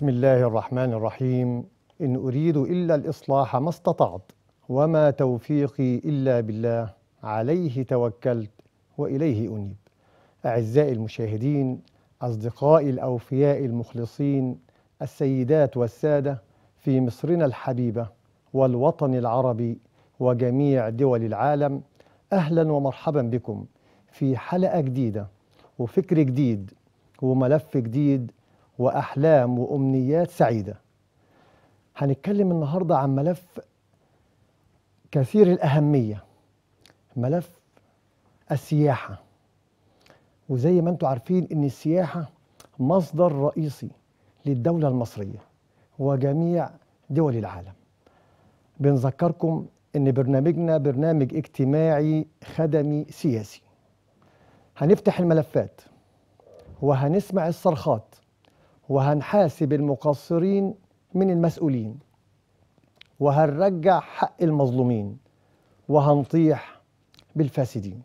بسم الله الرحمن الرحيم إن أريد إلا الإصلاح ما استطعت وما توفيقي إلا بالله عليه توكلت وإليه أنيب أعزائي المشاهدين أصدقائي الأوفياء المخلصين السيدات والسادة في مصرنا الحبيبة والوطن العربي وجميع دول العالم أهلا ومرحبا بكم في حلقة جديدة وفكر جديد وملف جديد وأحلام وأمنيات سعيدة هنتكلم النهاردة عن ملف كثير الأهمية ملف السياحة وزي ما انتم عارفين ان السياحة مصدر رئيسي للدولة المصرية وجميع دول العالم بنذكركم ان برنامجنا برنامج اجتماعي خدمي سياسي هنفتح الملفات وهنسمع الصرخات وهنحاسب المقصرين من المسؤولين وهنرجع حق المظلومين وهنطيح بالفاسدين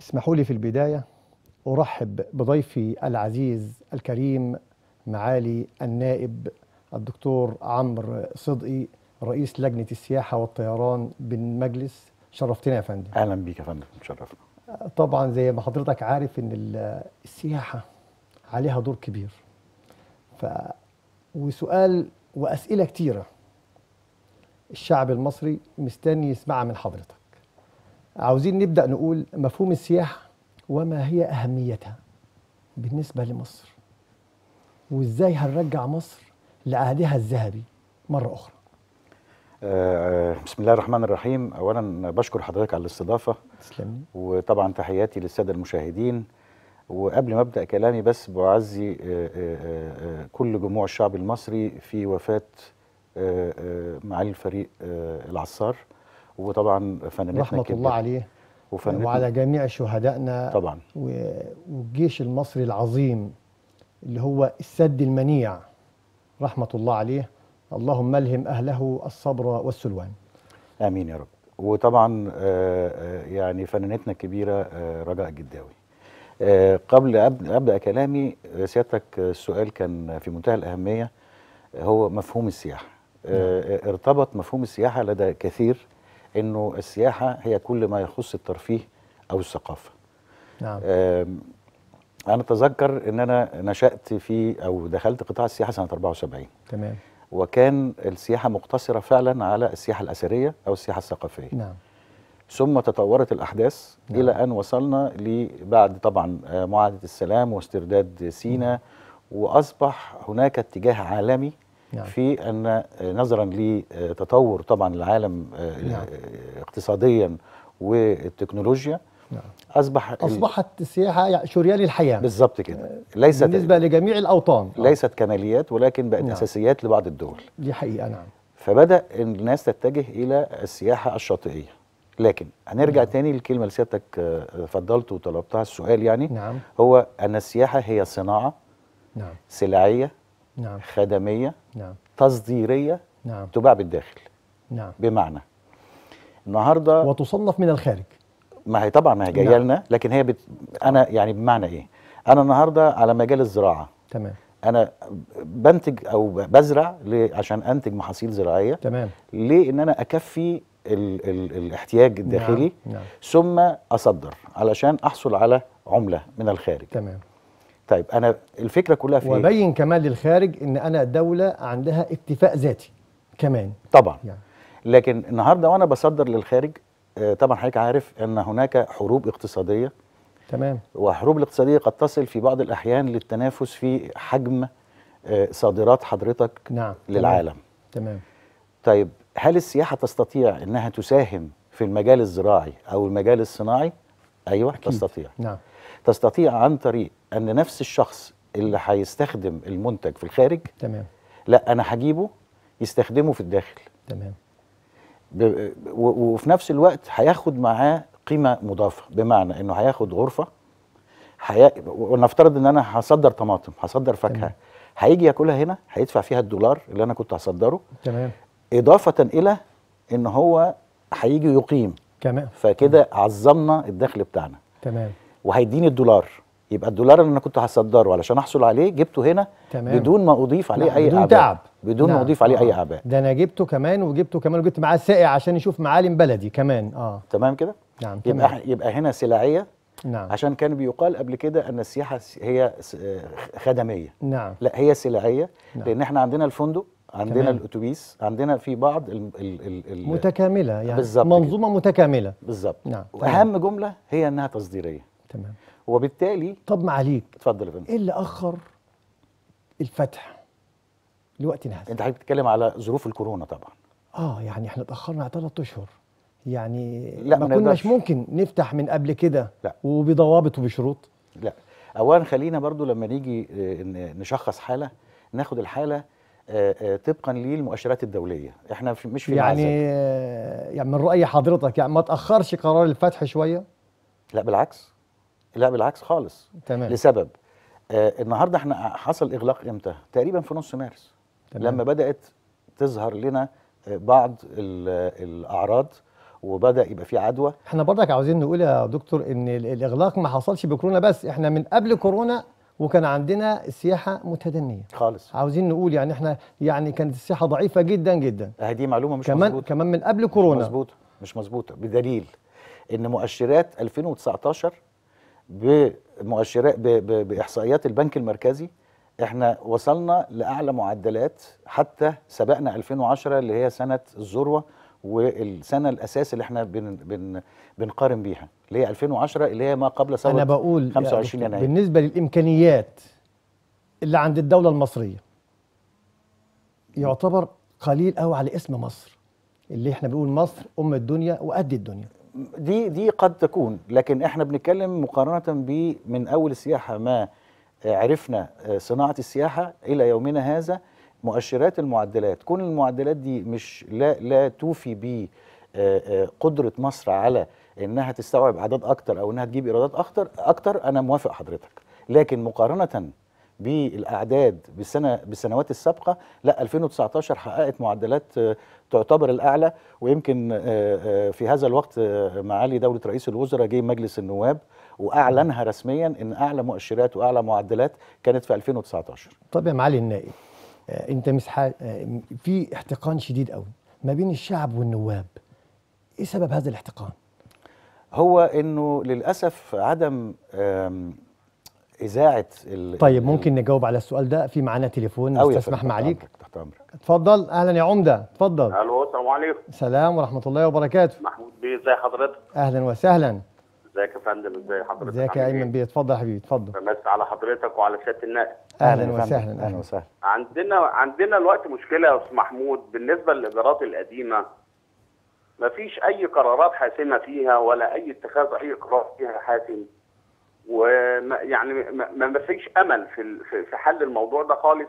اسمحوا لي في البداية أرحب بضيفي العزيز الكريم معالي النائب الدكتور عمرو صدقي رئيس لجنة السياحة والطيران بالمجلس شرفتنا يا فندم أهلا بيك يا فندم شرفنا طبعا زي ما حضرتك عارف أن السياحة عليها دور كبير ف وسؤال واسئله كتيره الشعب المصري مستني يسمعها من حضرتك عاوزين نبدا نقول مفهوم السياحه وما هي اهميتها بالنسبه لمصر وازاي هنرجع مصر لعهدها الذهبي مره اخرى آه، بسم الله الرحمن الرحيم اولا بشكر حضرتك على الاستضافه تسلمي وطبعا تحياتي للساده المشاهدين وقبل ما ابدا كلامي بس بعزي آه، آه، آه، كل جموع الشعب المصري في وفاه معالي الفريق العصار وطبعا فنانتنا رحمه الله عليه وفنانتنا وعلى جميع شهدائنا طبعا والجيش المصري العظيم اللي هو السد المنيع رحمه الله عليه اللهم الهم اهله الصبر والسلوان امين يا رب وطبعا يعني فنانتنا الكبيره رجاء الجداوي آه، قبل ابدا كلامي آه، سيادتك آه، السؤال كان في منتهى الاهميه هو مفهوم السياحه نعم. ارتبط مفهوم السياحه لدى كثير انه السياحه هي كل ما يخص الترفيه او الثقافه نعم انا اتذكر ان انا نشات في او دخلت قطاع السياحه سنه 74 تمام وكان السياحه مقتصره فعلا على السياحه الاثريه او السياحه الثقافيه نعم ثم تطورت الأحداث نعم. إلى أن وصلنا بعد طبعا آه، معاهدة السلام واسترداد سينا نعم. وأصبح هناك اتجاه عالمي نعم. في أن آه، نظرا لتطور آه، طبعا العالم نعم. اقتصاديا والتكنولوجيا نعم. أصبح أصبحت السياحة شريان الحياة بالظبط كده ليست بالنسبة لجميع الأوطان ليست كماليات ولكن بقت نعم. أساسيات لبعض الدول دي حقيقة نعم فبدأ الناس تتجه إلى السياحة الشاطئية لكن هنرجع نعم. تاني للكلمه اللي سيادتك آه، آه، فضلت وطلبتها السؤال يعني نعم. هو ان السياحه هي صناعه نعم. سلعيه نعم. خدميه نعم. تصديريه نعم. تباع بالداخل نعم. بمعنى النهارده وتصنف من الخارج ما هي طبعا ما هي جايه نعم. لنا لكن هي بت... انا يعني بمعنى ايه انا النهارده على مجال الزراعه تمام انا بنتج او بزرع عشان انتج محاصيل زراعيه تمام ليه ان انا اكفي الـ الـ الاحتياج نعم، الداخلي نعم. نعم. ثم اصدر علشان احصل على عمله من الخارج تمام طيب انا الفكره كلها في إيه؟ وبين كمان للخارج ان انا دوله عندها اكتفاء ذاتي كمان طبعا يعني. لكن النهارده وانا بصدر للخارج آه طبعا حضرتك عارف ان هناك حروب اقتصاديه تمام وحروب الاقتصاديه قد تصل في بعض الاحيان للتنافس في حجم آه صادرات حضرتك نعم للعالم تمام طيب هل السياحه تستطيع انها تساهم في المجال الزراعي او المجال الصناعي؟ ايوه أكيد. تستطيع نعم تستطيع عن طريق ان نفس الشخص اللي هيستخدم المنتج في الخارج تمام لا انا هجيبه يستخدمه في الداخل تمام وفي نفس الوقت هياخد معاه قيمه مضافه بمعنى انه هياخد غرفه حي... ونفترض ان انا هصدر طماطم هصدر فاكهه هيجي ياكلها هنا هيدفع فيها الدولار اللي انا كنت هصدره تمام اضافه الى ان هو هيجي يقيم تمام فكده عظمنا الدخل بتاعنا تمام وهيديني الدولار يبقى الدولار اللي انا كنت هصدره علشان احصل عليه جبته هنا تمام. بدون ما اضيف عليه نعم. اي بدون اعباء تعب بدون نعم. ما اضيف عليه اي آه. اعباء ده انا جبته كمان وجبته كمان وجبت معاه سائق عشان يشوف معالم بلدي كمان اه تمام كده نعم يبقى تمام. يبقى هنا سلعيه نعم عشان كان بيقال قبل كده ان السياحه هي خدميه نعم لا هي سلعيه نعم. لان احنا عندنا الفندق عندنا الاتوبيس عندنا في بعض ال ال ال الـ متكامله يعني بالزبط منظومه كده. متكامله بالظبط نعم واهم جمله هي انها تصديريه تمام وبالتالي طب ما عليك اتفضل يا فندم ايه اللي اخر الفتح لوقتنا هذا انت حضرتك بتتكلم على ظروف الكورونا طبعا اه يعني احنا اتاخرنا على ثلاث اشهر يعني لا ما كناش ممكن نفتح من قبل كده لا وبضوابط وبشروط لا اولا خلينا برضو لما نيجي آه، نشخص حاله ناخد الحاله آه، آه، طبقا للمؤشرات الدوليه احنا في مش في يعني معزل. آه، يعني من راي حضرتك يعني ما تاخرش قرار الفتح شويه لا بالعكس لا بالعكس خالص تمام. لسبب آه النهارده احنا حصل اغلاق امتى تقريبا في نص مارس تمام. لما بدات تظهر لنا بعض الاعراض وبدا يبقى في عدوى احنا برضك عاوزين نقول يا دكتور ان الاغلاق ما حصلش بكورونا بس احنا من قبل كورونا وكان عندنا السياحه متدنيه خالص عاوزين نقول يعني احنا يعني كانت السياحه ضعيفه جدا جدا هذه معلومه مش كمان مزبوطة. كمان من قبل كورونا مش مظبوطه مش مظبوطه بدليل ان مؤشرات 2019 بمؤشرات باحصائيات البنك المركزي احنا وصلنا لاعلى معدلات حتى سبقنا 2010 اللي هي سنه الذروه والسنه الاساس اللي احنا بن بن بنقارن بيها اللي هي 2010 اللي هي ما قبل ثوره انا بقول 25 يناير بالنسبه للامكانيات اللي عند الدوله المصريه يعتبر قليل قوي على اسم مصر اللي احنا بنقول مصر ام الدنيا وقد الدنيا دي دي قد تكون لكن احنا بنتكلم مقارنه ب من اول السياحه ما عرفنا آه، صناعه السياحه الى يومنا هذا مؤشرات المعدلات كون المعدلات دي مش لا لا توفي ب آه، آه، قدره مصر على انها تستوعب اعداد اكتر او انها تجيب ايرادات اكتر اكتر انا موافق حضرتك لكن مقارنه بالاعداد بالسنه بالسنوات السابقه لا 2019 حققت معدلات آه، تعتبر الاعلى ويمكن في هذا الوقت معالي دوله رئيس الوزراء جه مجلس النواب واعلنها رسميا ان اعلى مؤشرات واعلى معدلات كانت في 2019 طب يا معالي النائب آه، انت مسح آه، في احتقان شديد قوي ما بين الشعب والنواب ايه سبب هذا الاحتقان هو انه للاسف عدم اذاعه طيب ممكن نجاوب على السؤال ده في معانا تليفون استسمح معاليك تحت امرك اتفضل اهلا يا عمده اتفضل الو السلام عليكم السلام ورحمه الله وبركاته محمود بيه ازي حضرتك اهلا وسهلا ازيك يا فندم ازي حضرتك ازيك يا ايمن إيه؟ بيه اتفضل يا حبيبي اتفضل بمس على حضرتك وعلى سياده النقل اهلا, وسهلا اهلا, وسهلا عندنا عندنا الوقت مشكله يا استاذ محمود بالنسبه للايجارات القديمه ما فيش اي قرارات حاسمه فيها ولا اي اتخاذ اي قرار فيها حاسم ويعني ما فيش امل في في حل الموضوع ده خالص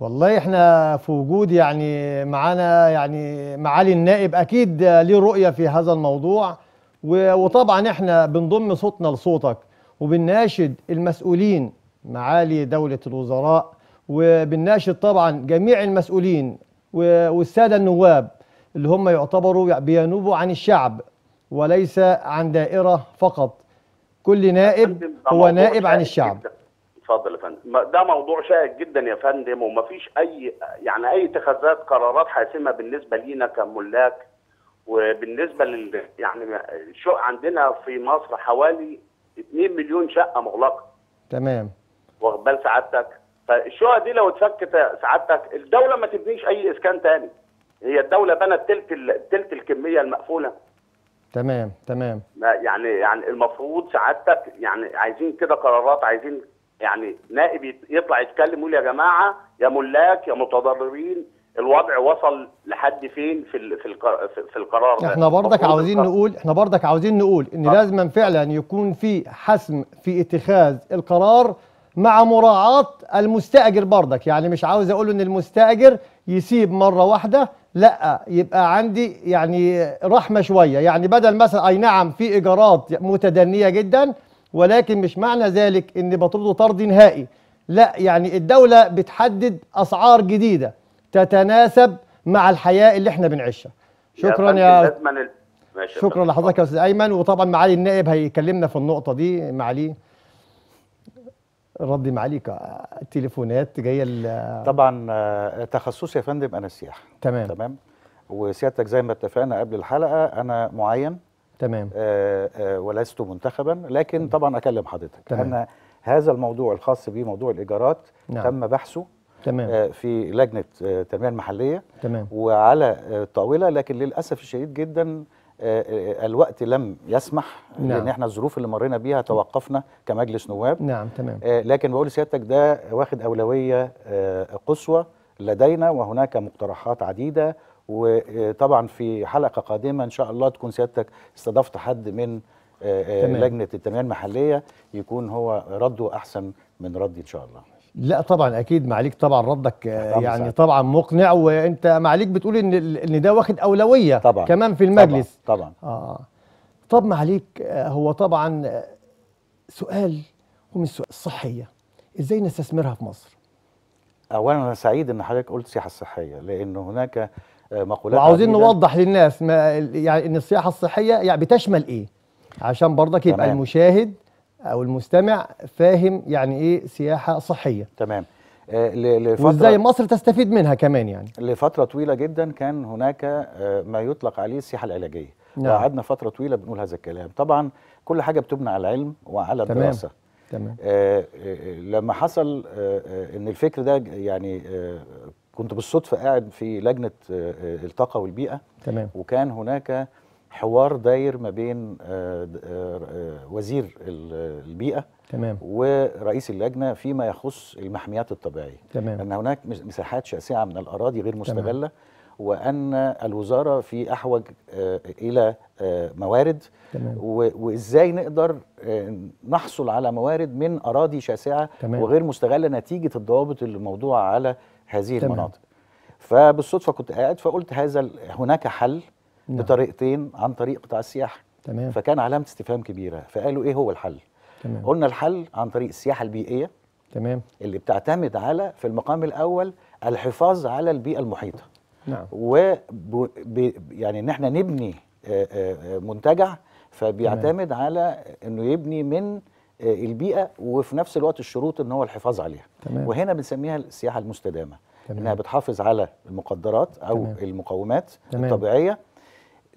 والله احنا في وجود يعني معانا يعني معالي النائب اكيد ليه رؤيه في هذا الموضوع وطبعا احنا بنضم صوتنا لصوتك وبنناشد المسؤولين معالي دولة الوزراء وبنناشد طبعا جميع المسؤولين والسادة النواب اللي هم يعتبروا بينوبوا عن الشعب وليس عن دائرة فقط كل نائب هو نائب عن الشعب اتفضل يا فندم ده موضوع شائك جدا يا فندم ومفيش اي يعني اي اتخاذات قرارات حاسمه بالنسبه لينا كملاك وبالنسبه لل يعني عندنا في مصر حوالي 2 مليون شقه مغلقه تمام واخد بال سعادتك فالشقق دي لو اتفكت سعادتك الدوله ما تبنيش اي اسكان تاني هي الدوله بنت تلت تلت الكميه المقفوله تمام تمام يعني يعني المفروض سعادتك يعني عايزين كده قرارات عايزين يعني نائب يطلع يتكلم يقول يا جماعه يا ملاك يا متضررين الوضع وصل لحد فين في في القرار ده احنا برضك عاوزين القرار. نقول احنا برضك عاوزين نقول ان آه. لازما فعلا يكون في حسم في اتخاذ القرار مع مراعاة المستأجر بردك يعني مش عاوز أقول إن المستأجر يسيب مرة واحدة لا يبقى عندي يعني رحمة شوية يعني بدل مثلا أي نعم في إيجارات متدنية جدا ولكن مش معنى ذلك إن بطرده طرد نهائي لا يعني الدولة بتحدد أسعار جديدة تتناسب مع الحياة اللي احنا بنعيشها شكرا يا, يا... شكرا لحضرتك يا استاذ ايمن وطبعا معالي النائب هيكلمنا في النقطه دي معاليه رد معاليك تليفونات جايه طبعا آه، تخصصي يا فندم انا السياحه تمام تمام وسيادتك زي ما اتفقنا قبل الحلقه انا معين تمام آآ آه، آآ آه، ولست منتخبا لكن طبعا اكلم حضرتك تمام. انا هذا الموضوع الخاص بي موضوع الايجارات نعم. تم بحثه تمام. في لجنه التنميه المحليه تمام. وعلى الطاوله لكن للاسف الشديد جدا آه، آه، الوقت لم يسمح نعم. لان احنا الظروف اللي مرينا بيها توقفنا كمجلس نواب نعم تمام آه، لكن بقول لسيادتك ده واخد اولويه قصوى لدينا وهناك مقترحات عديده وطبعا في حلقه قادمه ان شاء الله تكون سيادتك استضفت حد من تمام. لجنه التنميه المحليه يكون هو رده احسن من ردي ان شاء الله لا طبعا اكيد معاليك طبعا ردك آه، يعني طبعا مقنع وانت معاليك بتقول ان ان ده واخد اولويه طبعا كمان في المجلس طبعا, طبعا. اه طب معاليك آه، هو طبعا آه، سؤال ومن سؤال الصحيه ازاي نستثمرها في مصر اولا انا سعيد ان حضرتك قلت السياحه الصحيه لان هناك مقولات وعاوزين نوضح للناس ما يعني ان السياحه الصحيه يعني بتشمل ايه عشان برضك يبقى تمام. المشاهد او المستمع فاهم يعني ايه سياحه صحيه تمام آه، لفترة وازاي مصر تستفيد منها كمان يعني لفتره طويله جدا كان هناك آه، ما يطلق عليه السياحه العلاجيه نعم. وقعدنا فتره طويله بنقول هذا الكلام طبعا كل حاجه بتبنى على العلم وعلى الدراسه تمام. تمام. آه،, آه لما حصل آه ان الفكر ده يعني آه كنت بالصدفه قاعد في لجنه الطاقه والبيئه تمام. وكان هناك حوار داير ما بين آه، آه، آه، وزير البيئه تمام ورئيس اللجنه فيما يخص المحميات الطبيعيه تمام ان هناك مساحات شاسعه من الاراضي غير مستغله تمام. وان الوزاره في احوج الى موارد تمام. وازاي نقدر نحصل على موارد من اراضي شاسعه تمام. وغير مستغله نتيجه الضوابط الموضوع على هذه تمام. المناطق فبالصدفه كنت قاعد فقلت هذا هناك حل نعم. بطريقتين عن طريق قطاع السياحه تمام فكان علامه استفهام كبيره فقالوا ايه هو الحل تمام. قلنا الحل عن طريق السياحه البيئيه تمام اللي بتعتمد على في المقام الاول الحفاظ على البيئه المحيطه نعم و يعني ان احنا نبني منتجع فبيعتمد تمام. على انه يبني من البيئه وفي نفس الوقت الشروط ان هو الحفاظ عليها تمام. وهنا بنسميها السياحه المستدامه تمام. انها بتحافظ على المقدرات او تمام. المقومات تمام. الطبيعيه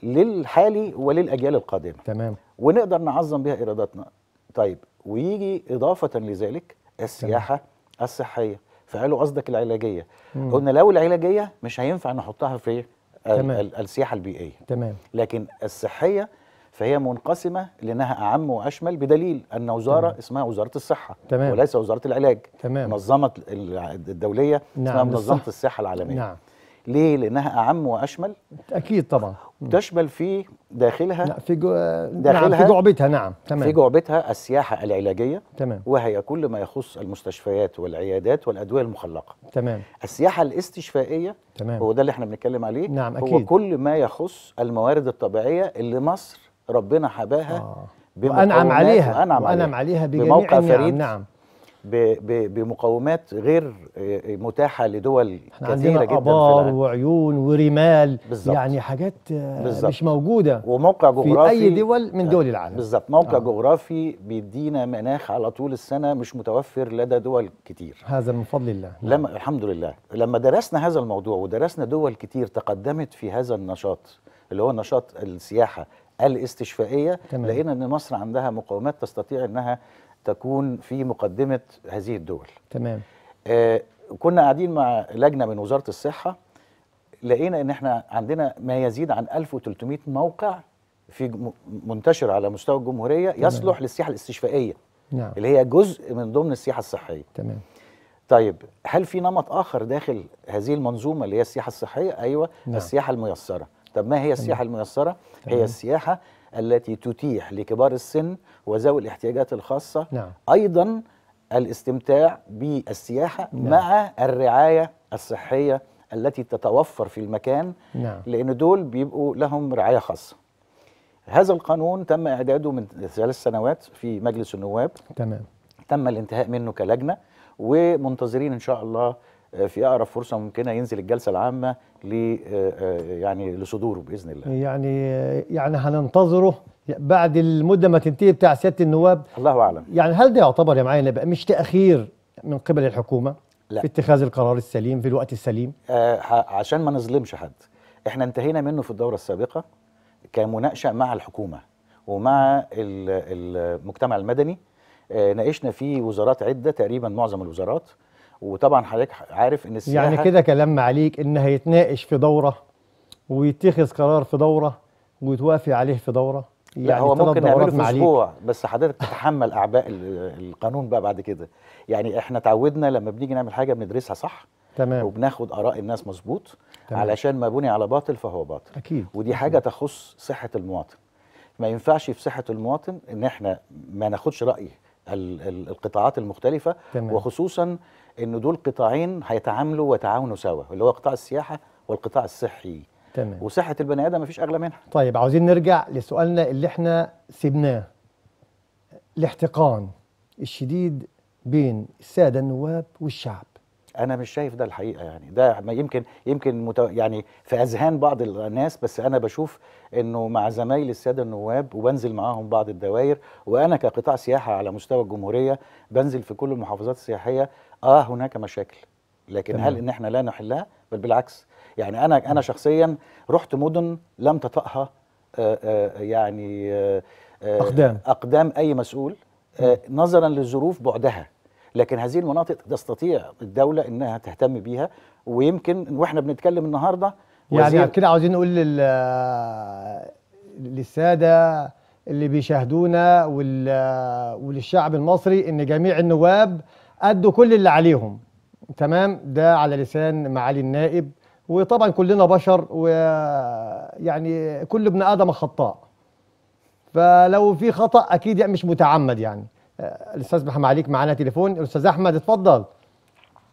للحالي وللاجيال القادمه تمام ونقدر نعظم بها ايراداتنا طيب ويجي اضافه لذلك السياحه تمام. الصحيه فقالوا قصدك العلاجيه مم. قلنا لو العلاجيه مش هينفع نحطها في تمام. السياحه البيئيه تمام لكن الصحيه فهي منقسمه لانها اعم واشمل بدليل ان وزاره تمام. اسمها وزاره الصحه تمام. وليس وزاره العلاج تمام منظمه الدوليه نعم اسمها منظمه الصحه العالميه نعم. ليه؟ لأنها أعم وأشمل أكيد طبعا تشمل في داخلها لا في جو... نعم، داخلها نعم في جعبتها نعم تمام في جعبتها السياحة العلاجية تمام وهي كل ما يخص المستشفيات والعيادات والأدوية المخلقة تمام السياحة الاستشفائية تمام هو ده اللي احنا بنتكلم عليه نعم أكيد هو كل ما يخص الموارد الطبيعية اللي مصر ربنا حباها آه. وأنعم عليها وأنعم عليها, وأنعم عليها بجميع بموقع فريد نعم بمقومات غير آه، آه، متاحه لدول كثيره عندنا جدا ابار وعيون ورمال بالزبط. يعني حاجات آه، بالزبط. مش موجوده وموقع جغرافي في اي دول من دول العالم بالظبط موقع آه. جغرافي بيدينا مناخ على طول السنه مش متوفر لدى دول كتير هذا من فضل الله لما الحمد لله لما درسنا هذا الموضوع ودرسنا دول كتير تقدمت في هذا النشاط اللي هو نشاط السياحه الاستشفائيه تمام. لقينا ان مصر عندها مقومات تستطيع انها تكون في مقدمه هذه الدول تمام آه كنا قاعدين مع لجنه من وزاره الصحه لقينا ان احنا عندنا ما يزيد عن 1300 موقع في منتشر على مستوى الجمهوريه تمام. يصلح للسياحه الاستشفائيه نعم. اللي هي جزء من ضمن السياحه الصحيه تمام طيب هل في نمط اخر داخل هذه المنظومه اللي هي السياحه الصحيه ايوه نعم. السياحه الميسره طب ما هي السياحه تمام. الميسره تمام. هي السياحه التي تتيح لكبار السن وذوي الاحتياجات الخاصة نعم. أيضا الاستمتاع بالسياحة نعم. مع الرعاية الصحية التي تتوفر في المكان نعم. لأن دول بيبقوا لهم رعاية خاصة هذا القانون تم إعداده من ثلاث سنوات في مجلس النواب تمام تم الانتهاء منه كلجنة ومنتظرين إن شاء الله في اقرب فرصه ممكنه ينزل الجلسه العامه ل آه، آه، يعني لصدوره باذن الله يعني آه، يعني هننتظره بعد المده ما تنتهي بتاع سياده النواب الله اعلم يعني هل ده يعتبر يا معايا بقى مش تاخير من قبل الحكومه لا. في اتخاذ القرار السليم في الوقت السليم آه عشان ما نظلمش حد احنا انتهينا منه في الدوره السابقه كمناقشه مع الحكومه ومع المجتمع المدني ناقشنا فيه وزارات عده تقريبا معظم الوزارات وطبعا حضرتك عارف ان السياحه يعني كده كلام عليك ان هيتناقش في دوره ويتخذ قرار في دوره ويتوافق عليه في دوره يعني لا هو ممكن نعمله في اسبوع بس حضرتك تتحمل اعباء القانون بقى بعد كده يعني احنا اتعودنا لما بنيجي نعمل حاجه بندرسها صح تمام وبناخد اراء الناس مظبوط علشان ما بني على باطل فهو باطل اكيد ودي حاجه أكيد. تخص صحه المواطن ما ينفعش في صحه المواطن ان احنا ما ناخدش راي القطاعات المختلفه تمام. وخصوصا ان دول قطاعين هيتعاملوا ويتعاونوا سوا اللي هو قطاع السياحه والقطاع الصحي تمام وصحه البني ادم مفيش اغلى منها طيب عاوزين نرجع لسؤالنا اللي احنا سيبناه الاحتقان الشديد بين الساده النواب والشعب انا مش شايف ده الحقيقه يعني ده ما يمكن يمكن يعني في اذهان بعض الناس بس انا بشوف انه مع زمايل الساده النواب وبنزل معاهم بعض الدوائر وانا كقطاع سياحه على مستوى الجمهوريه بنزل في كل المحافظات السياحيه اه هناك مشاكل لكن تمام. هل ان احنا لا نحلها بل بالعكس يعني انا انا شخصيا رحت مدن لم تطأها آه، آه، يعني آآ آه، اقدام اقدام اي مسؤول نظرا للظروف بعدها لكن هذه المناطق تستطيع الدوله انها تهتم بيها ويمكن واحنا بنتكلم النهارده يعني كده عاوزين نقول للساده اللي بيشاهدونا وللشعب المصري ان جميع النواب أدوا كل اللي عليهم تمام ده على لسان معالي النائب وطبعا كلنا بشر ويعني كل ابن آدم خطاء فلو في خطأ أكيد يعني مش متعمد يعني آه، الأستاذ محمد عليك معانا تليفون الأستاذ أحمد اتفضل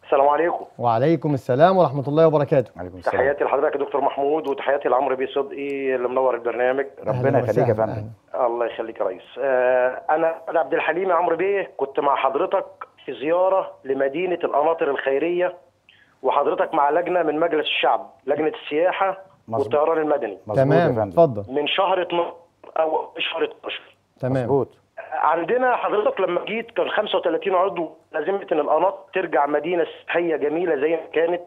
السلام عليكم وعليكم السلام ورحمه الله وبركاته وعليكم السلام تحياتي لحضرتك يا دكتور محمود وتحياتي لعمرو بيه صدقي اللي منور البرنامج ربنا يخليك يا فندم الله يخليك يا ريس آه، انا عبد الحليم يا عمرو بيه كنت مع حضرتك في زياره لمدينه القناطر الخيريه وحضرتك مع لجنه من مجلس الشعب لجنه السياحه مزبوط. والطيران المدني تمام اتفضل من شهر 12 او شهر 12 تمام مزبوط. عندنا حضرتك لما جيت كان 35 عضو لازمه ان القناطر ترجع مدينه سياحيه جميله زي ما كانت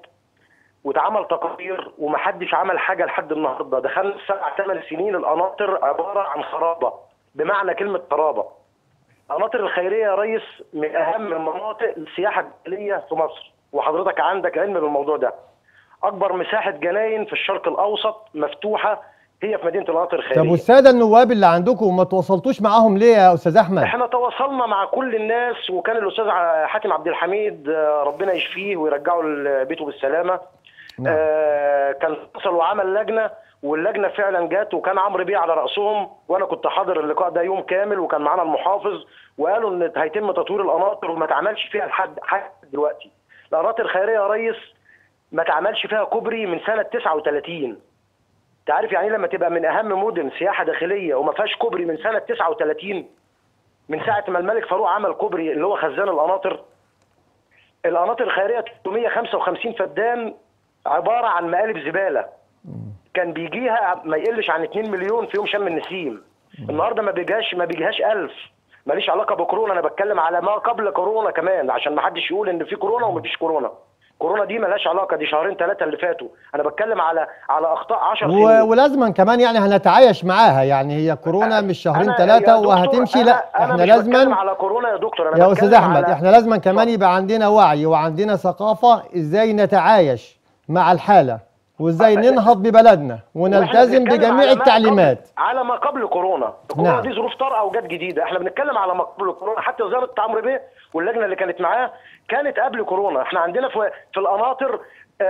واتعمل تقارير ومحدش عمل حاجه لحد النهارده دخلنا سبع ثمان سنين القناطر عباره عن خرابه بمعنى كلمه خرابه القناطر الخيريه يا ريس من اهم المناطق السياحه الجبليه في مصر وحضرتك عندك علم بالموضوع ده اكبر مساحه جناين في الشرق الاوسط مفتوحه هي في مدينه القناطر الخيريه طب والساده النواب اللي عندكم ما تواصلتوش معاهم ليه يا استاذ احمد احنا تواصلنا مع كل الناس وكان الاستاذ حاتم عبد الحميد آه، ربنا يشفيه ويرجعه لبيته بالسلامه نعم. آه كان اتصل وعمل لجنه واللجنه فعلا جت وكان عمرو بيه على راسهم وانا كنت حاضر اللقاء ده يوم كامل وكان معانا المحافظ وقالوا ان هيتم تطوير القناطر وما اتعملش فيها لحد حد دلوقتي القناطر الخيريه يا ريس ما اتعملش فيها كوبري من سنه 39 انت عارف يعني إيه لما تبقى من اهم مدن سياحه داخليه وما فيهاش كوبري من سنه 39 من ساعه ما الملك فاروق عمل كوبري اللي هو خزان القناطر القناطر الخيريه 355 فدان عباره عن مقالب زباله كان بيجيها ما يقلش عن 2 مليون في يوم شم النسيم النهارده ما بيجيهاش ما بيجيهاش 1000 ماليش علاقه بكورونا انا بتكلم على ما قبل كورونا كمان عشان ما حدش يقول ان في كورونا ومفيش كورونا كورونا دي ملهاش علاقه دي شهرين ثلاثه اللي فاتوا انا بتكلم على على اخطاء 10 و... ولازما كمان يعني هنتعايش معاها يعني هي كورونا مش شهرين ثلاثه وهتمشي أنا لا أنا احنا لازما على كورونا يا دكتور انا يا استاذ احمد على... احنا لازما كمان يبقى عندنا وعي وعندنا ثقافه ازاي نتعايش مع الحاله وازاي أه، ننهض ببلدنا ونلتزم بجميع التعليمات على ما قبل كورونا كورونا نعم. دي ظروف طارئه وجت جديده احنا بنتكلم على ما قبل كورونا حتى وزاره التعمر بيه واللجنه اللي كانت معاه كانت قبل كورونا احنا عندنا في, في القناطر آه، طيب.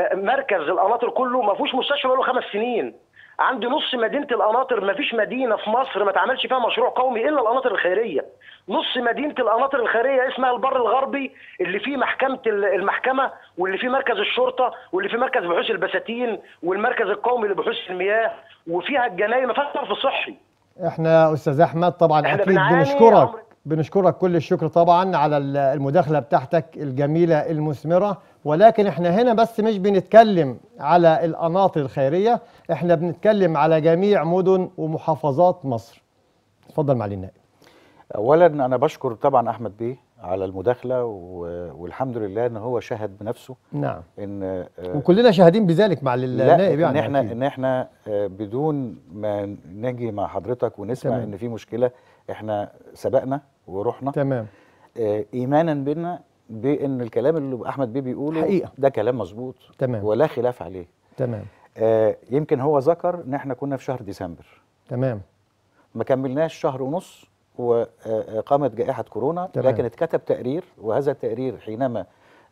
آه، مركز القناطر كله ما فيهوش مستشفى له خمس سنين عندي نص مدينه القناطر ما فيش مدينه في مصر ما تعملش فيها مشروع قومي الا القناطر الخيريه نص مدينه القناطر الخيريه اسمها البر الغربي اللي فيه محكمه المحكمه واللي فيه مركز الشرطه واللي فيه مركز بحوث البساتين والمركز القومي لبحوث المياه وفيها الجنايه ما فيهاش صرف صحي احنا استاذ احمد طبعا اكيد بنشكرك بنشكرك كل الشكر طبعا على المداخله بتاعتك الجميله المثمره ولكن احنا هنا بس مش بنتكلم على القناطر الخيريه احنا بنتكلم على جميع مدن ومحافظات مصر اتفضل معالي النائب اولا انا بشكر طبعا احمد بيه على المداخله والحمد لله ان هو شهد بنفسه نعم ان آه، وكلنا شاهدين بذلك مع النائب يعني ان احنا ان احنا آه، بدون ما نجي مع حضرتك ونسمع تمام. ان في مشكله احنا سبقنا ورحنا تمام آه، ايمانا بنا بان الكلام اللي احمد بيه بيقوله حقيقة. ده كلام مظبوط تمام ولا خلاف عليه تمام آه يمكن هو ذكر ان احنا كنا في شهر ديسمبر تمام ما كملناش شهر ونص وقامت آه، آه، جائحه كورونا تمام. لكن اتكتب تقرير وهذا التقرير حينما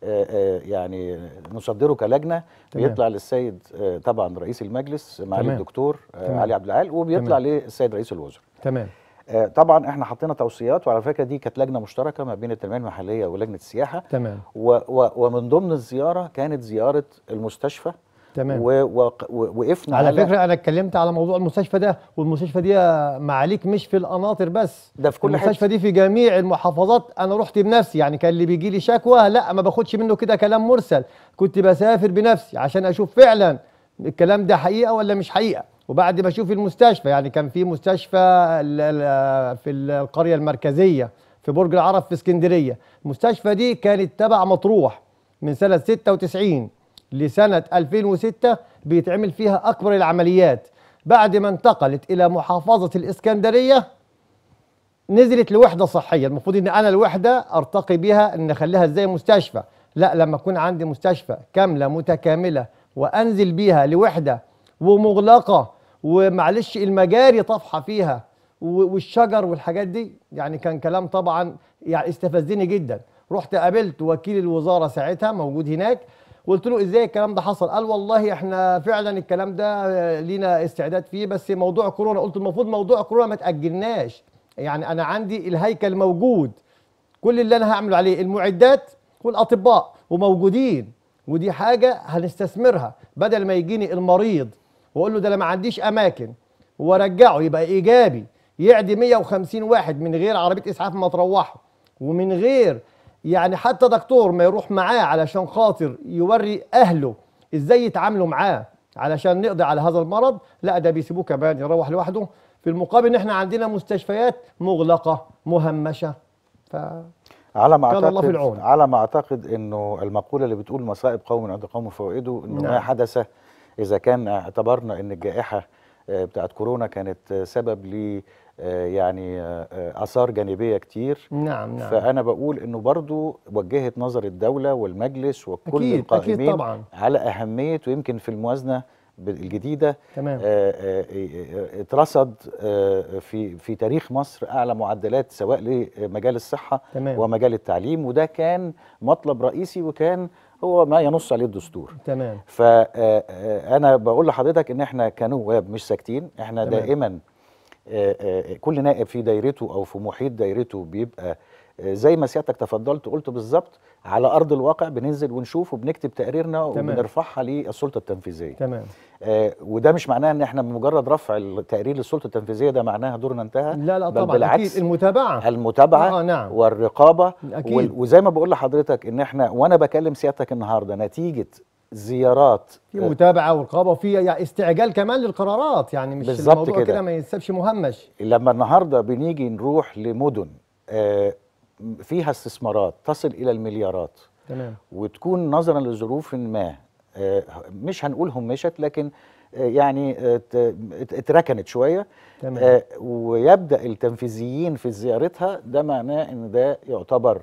آه، يعني نصدره كلجنه تمام. بيطلع للسيد طبعا رئيس المجلس معالي الدكتور تمام. علي عبد العال وبيطلع تمام. للسيد رئيس الوزراء تمام آه، طبعا احنا حطينا توصيات وعلى فكره دي كانت لجنه مشتركه ما بين التنميه المحليه ولجنه السياحه تمام و و ومن ضمن الزياره كانت زياره المستشفى تمام ووقفنا على, على فكره انا اتكلمت على موضوع المستشفى ده والمستشفى دي معاليك مش في القناطر بس ده في كل المستشفى حتة. دي في جميع المحافظات انا رحت بنفسي يعني كان اللي بيجي لي شكوى لا ما باخدش منه كده كلام مرسل كنت بسافر بنفسي عشان اشوف فعلا الكلام ده حقيقه ولا مش حقيقه وبعد ما اشوف المستشفى يعني كان في مستشفى في القريه المركزيه في برج العرب في اسكندريه المستشفى دي كانت تبع مطروح من سنه 96 لسنه 2006 بيتعمل فيها اكبر العمليات بعد ما انتقلت الى محافظه الاسكندريه نزلت لوحده صحيه المفروض ان انا الوحده ارتقي بها ان اخليها زي مستشفى لا لما اكون عندي مستشفى كامله متكامله وانزل بيها لوحده ومغلقه ومعلش المجاري طافحه فيها والشجر والحاجات دي يعني كان كلام طبعا يعني استفزني جدا رحت قابلت وكيل الوزاره ساعتها موجود هناك قلت له ازاي الكلام ده حصل قال والله احنا فعلا الكلام ده لينا استعداد فيه بس موضوع كورونا قلت المفروض موضوع كورونا ما تاجلناش يعني انا عندي الهيكل موجود كل اللي انا هعمله عليه المعدات والاطباء وموجودين ودي حاجه هنستثمرها بدل ما يجيني المريض واقول له ده انا ما عنديش اماكن وارجعه يبقى ايجابي يعدي 150 واحد من غير عربيه اسعاف ما تروحه ومن غير يعني حتى دكتور ما يروح معاه علشان خاطر يوري اهله ازاي يتعاملوا معاه علشان نقضي على هذا المرض لا ده بيسيبوه كمان يروح لوحده في المقابل ان احنا عندنا مستشفيات مغلقه مهمشه ف على ما اعتقد الله في العون. على ما اعتقد انه المقوله اللي بتقول مصائب قوم عند قوم فوائده انه نعم. ما حدث اذا كان اعتبرنا ان الجائحه آه، بتاعت كورونا كانت سبب ل آه، يعني آه، اثار جانبيه كتير نعم نعم فانا بقول انه برضو وجهت نظر الدوله والمجلس وكل أكيد القائمين أكيد طبعا. على اهميه ويمكن في الموازنه الجديده تمام. اترصد في في تاريخ مصر اعلى معدلات سواء لمجال الصحه تمام. ومجال التعليم وده كان مطلب رئيسي وكان هو ما ينص عليه الدستور تمام فانا آه، آه، بقول لحضرتك ان احنا كنواب مش ساكتين احنا تمام. دائما كل نائب في دايرته او في محيط دايرته بيبقى آه، زي ما سيادتك تفضلت قلت بالظبط على ارض الواقع بننزل ونشوف وبنكتب تقاريرنا وبنرفعها للسلطه التنفيذيه تمام آه وده مش معناه ان احنا بمجرد رفع التقرير للسلطه التنفيذيه ده معناها دورنا انتهى لا لا بل طبعا بالعكس أكيد المتابعه المتابعه آه, آه، نعم والرقابه أكيد وزي ما بقول لحضرتك ان احنا وانا بكلم سيادتك النهارده نتيجه زيارات في آه، متابعه ورقابه وفي يعني استعجال كمان للقرارات يعني مش بالظبط كده كده ما ينسبش مهمش لما النهارده بنيجي نروح لمدن آه، فيها استثمارات تصل الى المليارات تمام وتكون نظرا لظروف ما آه، مش هنقول همشت لكن يعني اتركنت شويه تمام. ويبدا التنفيذيين في زيارتها ده معناه ان ده يعتبر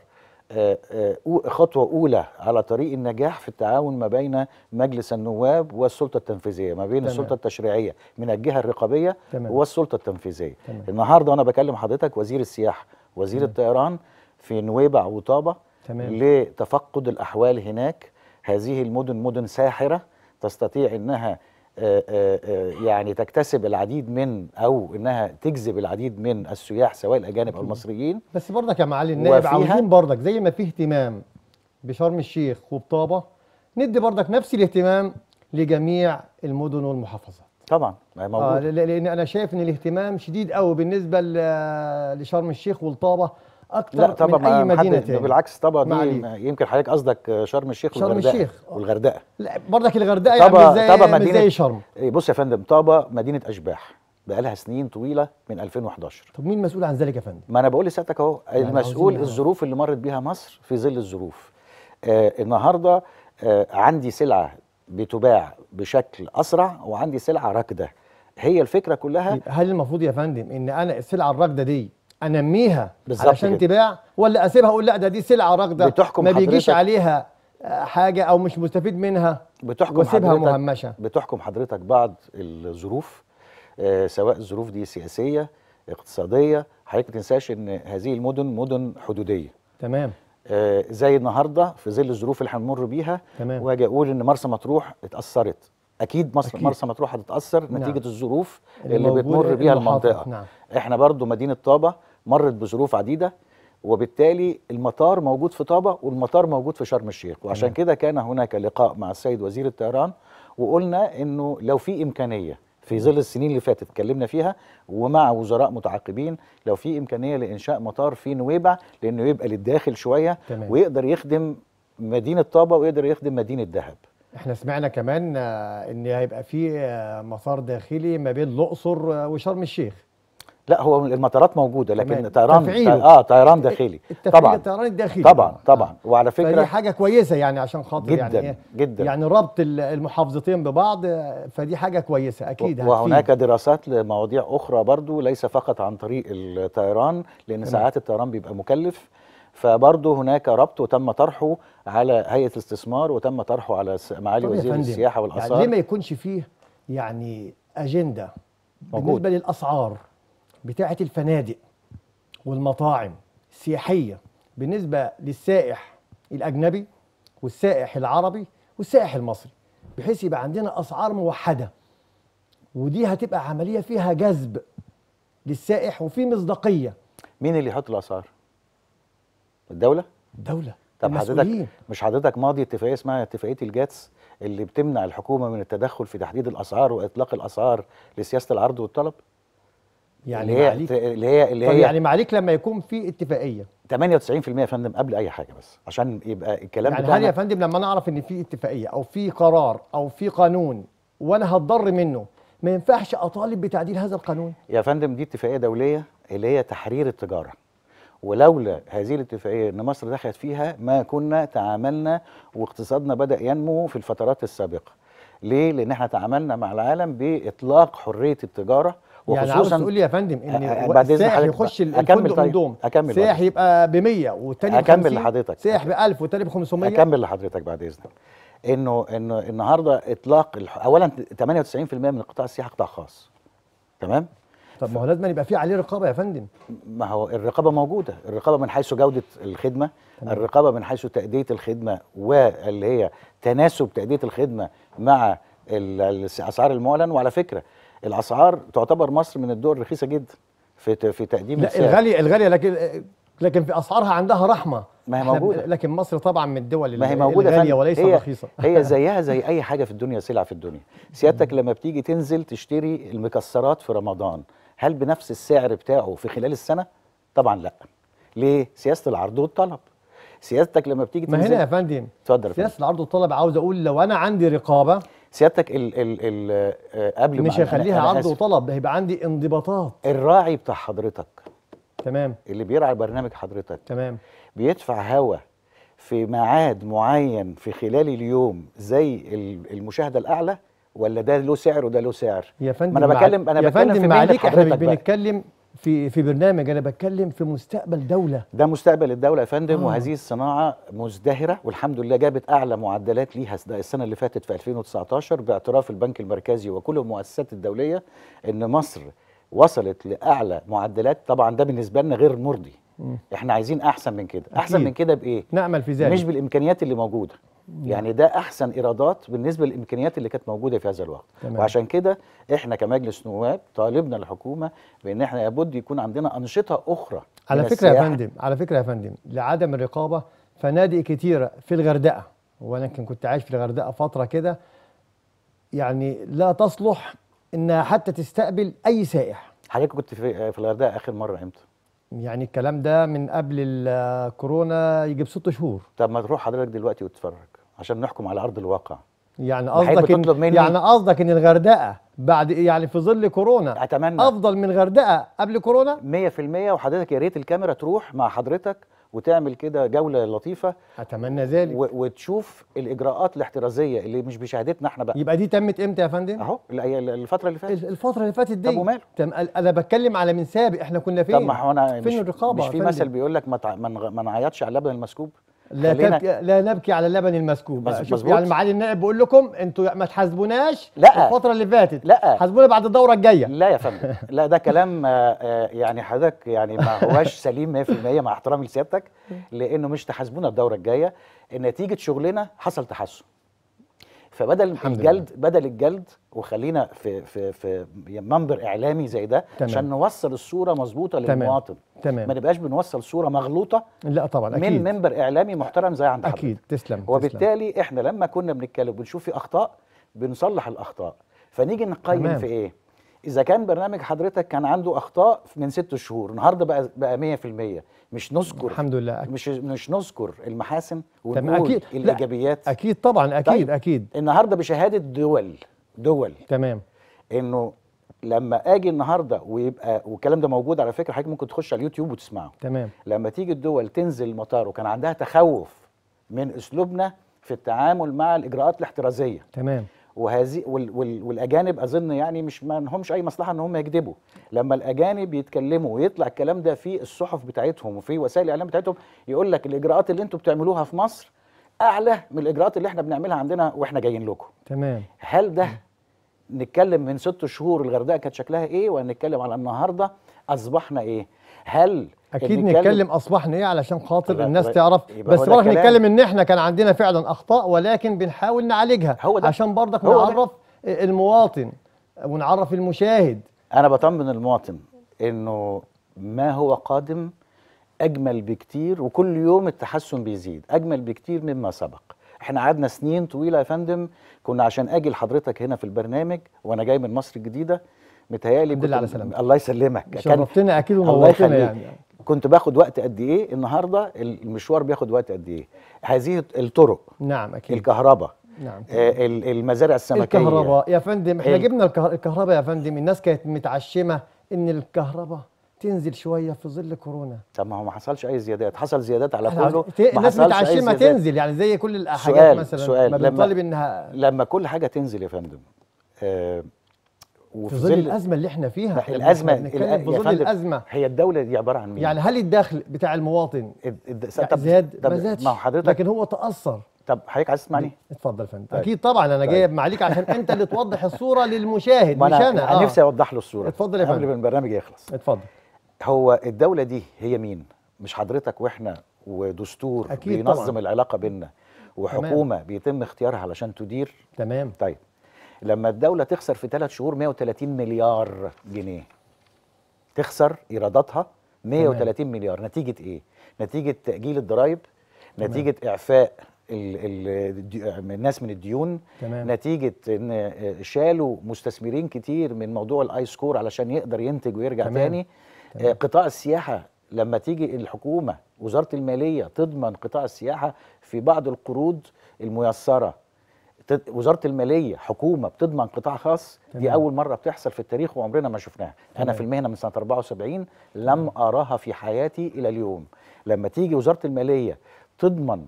آه، آه، خطوة أولى على طريق النجاح في التعاون ما بين مجلس النواب والسلطة التنفيذية ما بين تمام. السلطة التشريعية من الجهة الرقابية تمام. والسلطة التنفيذية تمام. النهاردة وأنا بكلم حضرتك وزير السياحة وزير تمام. الطيران في نويبع وطابة تمام. لتفقد الأحوال هناك هذه المدن مدن ساحرة تستطيع أنها آه، آه، آه، يعني تكتسب العديد من او انها تجذب العديد من السياح سواء الاجانب او المصريين بس برضك يا معالي النائب عاوزين برضك زي ما في اهتمام بشرم الشيخ وبطابه ندي برضك نفس الاهتمام لجميع المدن والمحافظات طبعا موجود آه لان انا شايف ان الاهتمام شديد قوي بالنسبه لشرم الشيخ والطابه اكتر لا طبعا من اي مدينه بالعكس طبعا دي يمكن حضرتك قصدك شرم الشيخ شرم والغردقه الشيخ والغردقه لا برضك الغردقه طبع يعني طبعا مدينه زي شرم إيه، بص يا فندم طابا مدينه اشباح بقى لها سنين طويله من 2011 طب مين مسؤول عن ذلك يا فندم ما انا بقول لسيادتك اهو المسؤول الظروف اللي مرت بيها مصر في ظل الظروف آه النهارده آه عندي سلعه بتباع بشكل اسرع وعندي سلعه راكده هي الفكره كلها هل المفروض يا فندم ان انا السلعه الراكده دي انميها بالظبط علشان تباع ولا اسيبها اقول لا ده دي سلعه راكده بتحكم ما بيجيش عليها آه، حاجه او مش مستفيد منها بتحكم واسيبها مهمشه بتحكم حضرتك بعض الظروف آه سواء الظروف دي سياسيه اقتصاديه حضرتك ما تنساش ان هذه المدن مدن حدوديه تمام آه زي النهارده في ظل الظروف اللي هنمر بيها تمام واجي اقول ان مرسى مطروح اتاثرت اكيد مصر أكيد. مرسى مطروح هتتاثر نتيجه نعم. الظروف اللي, اللي بتمر بيها المنطقه نعم. احنا برضو مدينه طابه مرت بظروف عديده وبالتالي المطار موجود في طابه والمطار موجود في شرم الشيخ وعشان كده كان هناك لقاء مع السيد وزير الطيران وقلنا انه لو في امكانيه في ظل السنين اللي فاتت اتكلمنا فيها ومع وزراء متعاقبين لو في امكانيه لانشاء مطار في نويبع لانه يبقى للداخل شويه تمام. ويقدر يخدم مدينه طابه ويقدر يخدم مدينه دهب احنا سمعنا كمان آه، ان هيبقى في آه، مسار داخلي ما بين الاقصر آه، وشرم الشيخ لا هو المطارات موجوده لكن طيران اه طيران داخلي طبعا الطيران الداخلي طبعا آه. طبعا وعلى فكره فدي حاجه كويسه يعني عشان خاطر يعني جدا يعني جدا يعني ربط المحافظتين ببعض فدي حاجه كويسه اكيد وهناك دراسات لمواضيع اخرى برضو ليس فقط عن طريق الطيران لان ساعات الطيران بيبقى مكلف فبرضه هناك ربط وتم طرحه على هيئه الاستثمار وتم طرحه على معالي وزير السياحه والاثار يعني ليه ما يكونش فيه يعني اجنده موجود. بالنسبه للاسعار بتاعة الفنادق والمطاعم السياحية بالنسبة للسائح الأجنبي والسائح العربي والسائح المصري بحيث يبقى عندنا أسعار موحدة ودي هتبقى عملية فيها جذب للسائح وفي مصداقية مين اللي يحط الأسعار؟ الدولة؟ الدولة طب حضرتك مش حضرتك ماضي اتفاقية اسمها اتفاقية الجاتس اللي بتمنع الحكومة من التدخل في تحديد الأسعار وإطلاق الأسعار لسياسة العرض والطلب؟ يعني اللي هي معليك اللي هي اللي هي يعني معليك لما يكون في اتفاقيه 98% يا فندم قبل اي حاجه بس عشان يبقى الكلام يعني هل يا فندم لما انا اعرف ان في اتفاقيه او في قرار او في قانون وانا هتضر منه ما ينفعش اطالب بتعديل هذا القانون يا فندم دي اتفاقيه دوليه اللي هي تحرير التجاره ولولا هذه الاتفاقيه ان مصر دخلت فيها ما كنا تعاملنا واقتصادنا بدا ينمو في الفترات السابقه ليه لان احنا تعاملنا مع العالم باطلاق حريه التجاره يعني وخصوصا يعني عاوز تقول لي يا فندم ان سائح يخش اكمل طيب دوم أكمل سائح طيب. يبقى ب 100 والتاني اكمل لحضرتك سائح ب 1000 والتاني ب 500 اكمل لحضرتك بعد اذنك انه انه النهارده اطلاق اولا 98% من قطاع السياحه قطاع خاص تمام طب ما هو لازم يبقى في عليه رقابه يا فندم ما هو الرقابه موجوده الرقابه من حيث جوده الخدمه تمام. الرقابه من حيث تاديه الخدمه واللي هي تناسب تاديه الخدمه مع اسعار المعلن وعلى فكره الاسعار تعتبر مصر من الدول الرخيصه جدا في في تقديم لا السعر. الغاليه الغاليه لكن لكن في اسعارها عندها رحمه ما هي موجوده لكن مصر طبعا من الدول ما هي موجودة الغاليه وليس هي رخيصه هي زيها زي اي حاجه في الدنيا سلعه في الدنيا سيادتك لما بتيجي تنزل تشتري المكسرات في رمضان هل بنفس السعر بتاعه في خلال السنه طبعا لا ليه سياسه العرض والطلب سيادتك لما بتيجي تنزل ما هنا يا فندم اتفضل سياسه العرض والطلب عاوز اقول لو انا عندي رقابه سيادتك ال ال ال آه، قبل مش هخليها عرض وطلب ده هيبقى عندي انضباطات الراعي بتاع حضرتك تمام اللي بيرعى برنامج حضرتك تمام بيدفع هوا في ميعاد معين في خلال اليوم زي المشاهده الاعلى ولا ده له سعر وده له سعر يا فندم ما انا بكلم انا يا فندم في مين احنا بنتكلم في في برنامج انا بتكلم في مستقبل دوله ده مستقبل الدوله يا فندم آه. وهذه الصناعه مزدهره والحمد لله جابت اعلى معدلات ليها السنه اللي فاتت في 2019 باعتراف البنك المركزي وكل المؤسسات الدوليه ان مصر وصلت لاعلى معدلات طبعا ده بالنسبه لنا غير مرضي م. احنا عايزين احسن من كده احسن أكيد. من كده بايه نامل في ذلك مش بالامكانيات اللي موجوده يعني ده احسن ايرادات بالنسبه للامكانيات اللي كانت موجوده في هذا الوقت تمام. وعشان كده احنا كمجلس نواب طالبنا الحكومه بان احنا لابد يكون عندنا انشطه اخرى على فكره السياحة. يا فندم على فكره يا فندم لعدم الرقابه فنادق كتيره في الغردقه وانا كنت عايش في الغردقه فتره كده يعني لا تصلح انها حتى تستقبل اي سائح حضرتك كنت في, في الغردقه اخر مره امتى يعني الكلام ده من قبل الكورونا يجيب ست شهور طب ما تروح حضرتك دلوقتي وتتفرج عشان نحكم على ارض الواقع يعني قصدك يعني قصدك ان الغردقه بعد يعني في ظل كورونا اتمنى افضل من غردقه قبل كورونا 100% وحضرتك يا ريت الكاميرا تروح مع حضرتك وتعمل كده جوله لطيفه اتمنى ذلك وتشوف الاجراءات الاحترازيه اللي مش بشهادتنا احنا بقى يبقى دي تمت امتى يا فندم اهو الفتره اللي فاتت الفتره اللي فاتت دي طب وماله تم انا بتكلم على من سابق احنا كنا فين طب ما هو انا فين الرقابه مش في مثل بيقول لك ما, ما نعيطش على لبن المسكوب لا تبكي لا نبكي على اللبن المسكوب مظبوط يعني معالي النائب بقول لكم انتوا ما تحاسبوناش لا الفتره اللي فاتت لا حاسبونا بعد الدوره الجايه لا يا فندم لا ده كلام آه، آه، يعني حضرتك يعني ما هواش سليم 100% مع احترامي لسيادتك لانه مش تحاسبونا الدوره الجايه نتيجه شغلنا حصل تحسن فبدل الحمد الجلد لله. بدل الجلد وخلينا في في في منبر اعلامي زي ده تمام. عشان نوصل الصوره مظبوطه للمواطن تمام ما نبقاش بنوصل صوره مغلوطه لا طبعا اكيد من منبر اعلامي محترم زي عند حضرتك اكيد تسلم وبالتالي تسلم. احنا لما كنا بنتكلم بنشوف في اخطاء بنصلح الاخطاء فنيجي نقيم تمام. في ايه اذا كان برنامج حضرتك كان عنده اخطاء من ست شهور النهارده بقى بقى 100% مش نذكر الحمد لله أكيد. مش مش نذكر المحاسن ونقول أكيد. الايجابيات لا. اكيد طبعا اكيد طيب. اكيد النهارده بشهاده دول دول تمام انه لما اجي النهارده ويبقى والكلام ده موجود على فكره حضرتك ممكن تخش على اليوتيوب وتسمعه تمام لما تيجي الدول تنزل المطار وكان عندها تخوف من اسلوبنا في التعامل مع الاجراءات الاحترازيه تمام وهذه وال وال والاجانب اظن يعني مش ما لهمش اي مصلحه ان هم يكذبوا لما الاجانب يتكلموا ويطلع الكلام ده في الصحف بتاعتهم وفي وسائل الاعلام بتاعتهم يقول لك الاجراءات اللي انتم بتعملوها في مصر اعلى من الاجراءات اللي احنا بنعملها عندنا واحنا جايين لكم تمام هل ده نتكلم من ست شهور الغردقه كانت شكلها ايه ولا نتكلم على النهارده اصبحنا ايه هل اكيد نتكلم اصبحنا ايه علشان خاطر الناس تعرف بس برضك نتكلم ان احنا كان عندنا فعلا اخطاء ولكن بنحاول نعالجها هو ده عشان برضك نعرف ده. المواطن ونعرف المشاهد انا بطمن المواطن انه ما هو قادم اجمل بكتير وكل يوم التحسن بيزيد اجمل بكتير مما سبق احنا قعدنا سنين طويله يا فندم كنا عشان اجي لحضرتك هنا في البرنامج وانا جاي من مصر الجديده متهيألي على سلامتك الله يسلمك شرفتنا اكيد وموضوعنا يعني كنت باخد وقت قد ايه النهارده المشوار بياخد وقت قد ايه هذه الطرق نعم اكيد الكهرباء نعم آه المزارع السمكيه الكهرباء يا فندم احنا جبنا الكهرباء يا فندم الناس كانت متعشمه ان الكهرباء تنزل شويه في ظل كورونا طب ما هو ما حصلش اي زيادات حصل زيادات على كله الناس متعشمه تنزل يعني زي كل الحاجات مثلا سؤال ما بنطالب انها لما كل حاجه تنزل يا فندم آه وفي ظل الازمه اللي احنا فيها احنا الازمه في ظل الازمه هي الدوله دي عباره عن مين؟ يعني هل الدخل بتاع المواطن الد... يعني طب زاد طب ما زادش ما حضرتك لكن هو تاثر طب حضرتك عايز تسمعني؟ اتفضل يا فندم طيب. اكيد طبعا انا طيب. جايب معاليك عشان انت اللي توضح الصوره للمشاهد مش انا انا آه. نفسي اوضح له الصوره اتفضل يا فندم قبل ما البرنامج يخلص اتفضل هو الدوله دي هي مين؟ مش حضرتك واحنا ودستور أكيد بينظم طبعا. العلاقه بيننا وحكومه تمام. بيتم اختيارها علشان تدير تمام طيب لما الدولة تخسر في ثلاث شهور 130 مليار جنيه تخسر إيراداتها 130 مليار نتيجة إيه؟ نتيجة تأجيل الضرايب نتيجة إعفاء الـ الـ الناس من الديون تمام. نتيجة إن شالوا مستثمرين كتير من موضوع الآي سكور علشان يقدر ينتج ويرجع تمام. تاني تمام. آه، قطاع السياحة لما تيجي الحكومة وزارة المالية تضمن قطاع السياحة في بعض القروض الميسرة وزاره الماليه حكومه بتضمن قطاع خاص تمام. دي اول مره بتحصل في التاريخ وعمرنا ما شفناها انا في المهنه من سنه 74 لم اراها في حياتي الى اليوم لما تيجي وزاره الماليه تضمن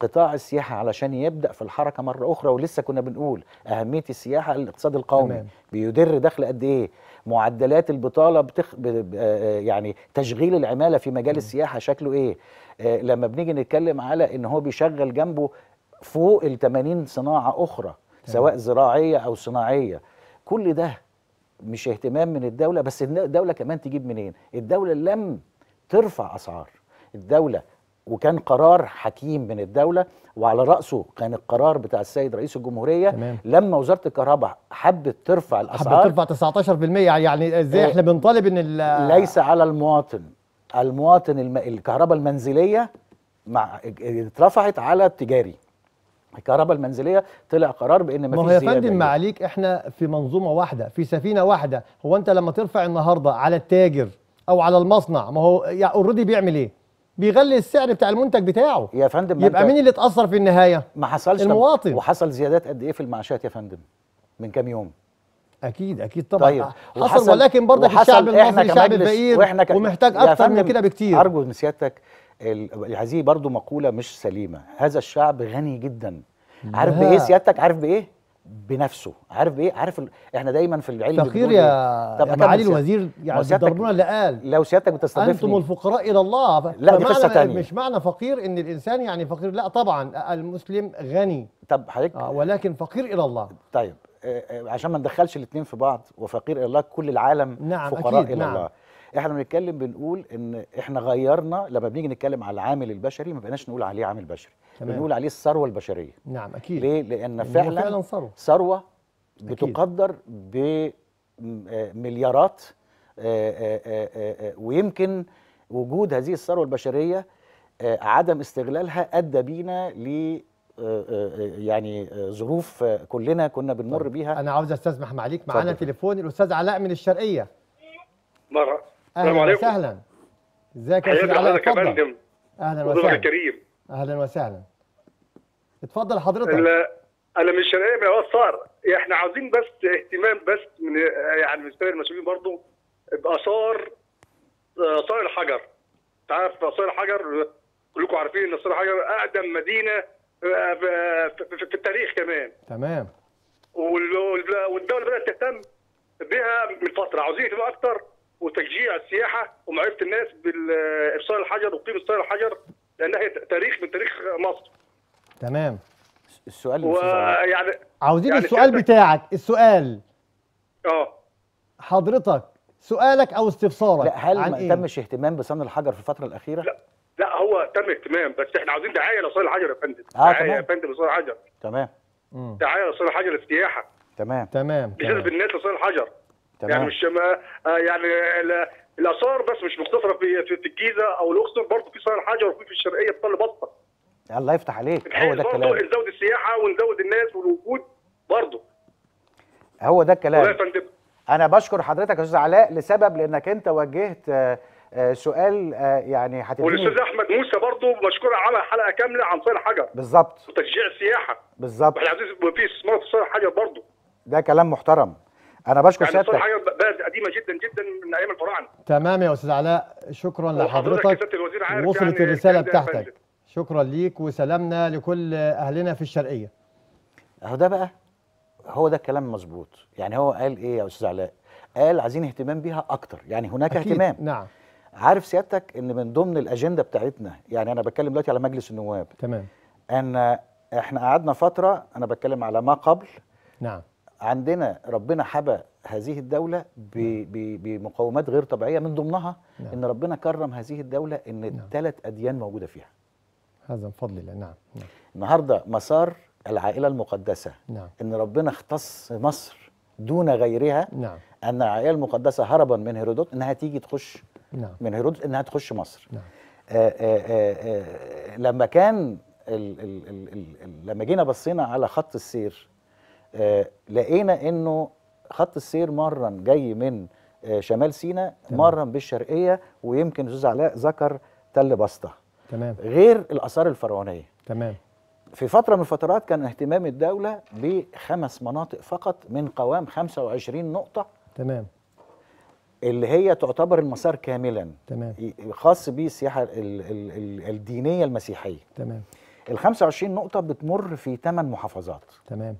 قطاع السياحه علشان يبدا في الحركه مره اخرى ولسه كنا بنقول اهميه السياحه للاقتصاد القومي تمام. بيدر دخل قد ايه معدلات البطاله بتخ... ب... آه، يعني تشغيل العماله في مجال السياحه شكله ايه آه، لما بنيجي نتكلم على ان هو بيشغل جنبه فوق ال 80 صناعه اخرى سواء زراعيه او صناعيه كل ده مش اهتمام من الدوله بس الدوله كمان تجيب منين الدوله لم ترفع اسعار الدوله وكان قرار حكيم من الدولة وعلى رأسه كان القرار بتاع السيد رئيس الجمهورية تمام. لما وزارة الكهرباء حبت ترفع الأسعار حبت ترفع 19% يعني-, يعني ازاي احنا آه، بنطالب ان ليس على المواطن المواطن الم... الكهرباء المنزلية مع اترفعت على التجاري الكهرباء المنزليه طلع قرار بان ما هو يا فندم معاليك احنا في منظومه واحده في سفينه واحده هو انت لما ترفع النهارده على التاجر او على المصنع ما هو اوريدي بيعمل ايه بيغلي السعر بتاع المنتج بتاعه يا فندم يبقى مين اللي اتاثر في النهايه ما حصلش المواطن وحصل زيادات قد ايه في المعاشات يا فندم من كام يوم اكيد اكيد طبعا طيب. حصل ولكن برضه الشعب المصري شعب فقير ومحتاج اكتر من كده بكتير ارجو من سيادتك هذه برضو مقولة مش سليمة هذا الشعب غني جدا عارف بايه سيادتك عارف بايه بنفسه عارف بايه عارف ال... احنا دايما في العلم فقير إيه؟ يا طب يا معالي الوزير يعني ضربونا اللي قال لو سيادتك بتستضيفني انتم الفقراء الى الله ف... لا دي قصه تانية مش معنى فقير ان الانسان يعني فقير لا طبعا المسلم غني طب حضرتك آه ولكن فقير الى الله طيب آه، آه، عشان ما ندخلش الاثنين في بعض وفقير الى الله كل العالم نعم فقراء أكيد الى نعم. الله احنا بنتكلم بنقول ان احنا غيرنا لما بنيجي نتكلم على العامل البشري ما بقناش نقول عليه عامل بشري تمام. بنقول عليه الثروه البشريه نعم اكيد ليه لان فعلا فعلا ثروه بتقدر بمليارات آه، آه، آه، ويمكن وجود هذه الثروه البشريه عدم استغلالها ادى بينا ل يعني ظروف كلنا كنا بنمر طيب. بيها انا عاوز استسمح معاك معانا تليفون الاستاذ علاء من الشرقيه مرة السلام عليكم وسهلا ازيك يا سيدي علاء يا فندم اهلا وسهلا كريم اهلا وسهلا اتفضل حضرتك انا من الشرقيه من اواصار إيه، احنا عاوزين بس اهتمام بس من يعني من سائر المسؤولين برضه باثار اثار الحجر انت عارف اثار الحجر كلكم عارفين ان اثار الحجر اقدم مدينه آه، في التاريخ كمان تمام والدوله بدات تهتم بها من فتره عاوزين يهتموا اكتر وتشجيع السياحه ومعرفه الناس بابصار الحجر وقيمه ابصار الحجر لانها تاريخ من تاريخ مصر. تمام. السؤال و... يعني عاوزين يعني السؤال كنت... بتاعك السؤال اه حضرتك سؤالك او استفسارك لا هل عن ما إيه؟ تمش اهتمام بصن الحجر في الفتره الاخيره؟ لا لا هو تم اهتمام بس احنا عاوزين دعايه لصالح الحجر يا فندم آه دعايه يا فندم لصالح الحجر تمام دعايه لصالح الحجر السياحه تمام تمام بجذب الناس لصالح الحجر يعني تمام. آه، يعني مش يعني الاثار بس مش مقتصره في في الجيزه او الاقصر برضه في صحراء الحجر وفي في الشرقيه في بطه الله يفتح عليك هو ده الكلام نزود السياحه ونزود الناس والوجود برضه هو ده الكلام انا بشكر حضرتك يا استاذ علاء لسبب لانك انت وجهت آه، آه، سؤال يعني هتديني والاستاذ احمد موسى برضه بشكره عمل حلقه كامله عن صالح حجر بالظبط وتشجيع السياحه بالظبط احنا عايزين في استثمار في صالح حجر برضه ده كلام محترم انا بشكر يعني سيادتك حاجه بلد قديمه جدا جدا من ايام الفراعنه تمام يا استاذ علاء شكرا لحضرتك وصلت يعني الرساله بتاعتك شكرا ليك وسلامنا لكل اهلنا في الشرقيه اهو ده بقى هو ده الكلام مظبوط يعني هو قال ايه يا استاذ علاء قال عايزين اهتمام بيها اكتر يعني هناك أكيد. اهتمام نعم عارف سيادتك ان من ضمن الاجنده بتاعتنا يعني انا بتكلم دلوقتي على مجلس النواب تمام ان احنا قعدنا فتره انا بتكلم على ما قبل نعم عندنا ربنا حبى هذه الدولة نعم. بمقومات غير طبيعية من ضمنها نعم. إن ربنا كرم هذه الدولة إن نعم. أديان موجودة فيها هذا بفضل فضل الله نعم. نعم النهاردة مسار العائلة المقدسة نعم. إن ربنا اختص مصر دون غيرها نعم. أن العائلة المقدسة هربا من هيرودوت إنها تيجي تخش نعم. من هيرودوت إنها تخش مصر نعم. آآ آه، آآ آه، آآ آه، لما كان الـ الـ الـ الـ لما جينا بصينا على خط السير آه، لقينا انه خط السير مرة جاي من آه، شمال سينا مرة بالشرقية ويمكن أستاذ علاء ذكر تل بسطة تمام غير الآثار الفرعونية تمام في فترة من الفترات كان اهتمام الدولة بخمس مناطق فقط من قوام 25 نقطة تمام اللي هي تعتبر المسار كاملا تمام خاص بالسياحه السياحة الدينية المسيحية تمام ال 25 نقطة بتمر في ثمان محافظات تمام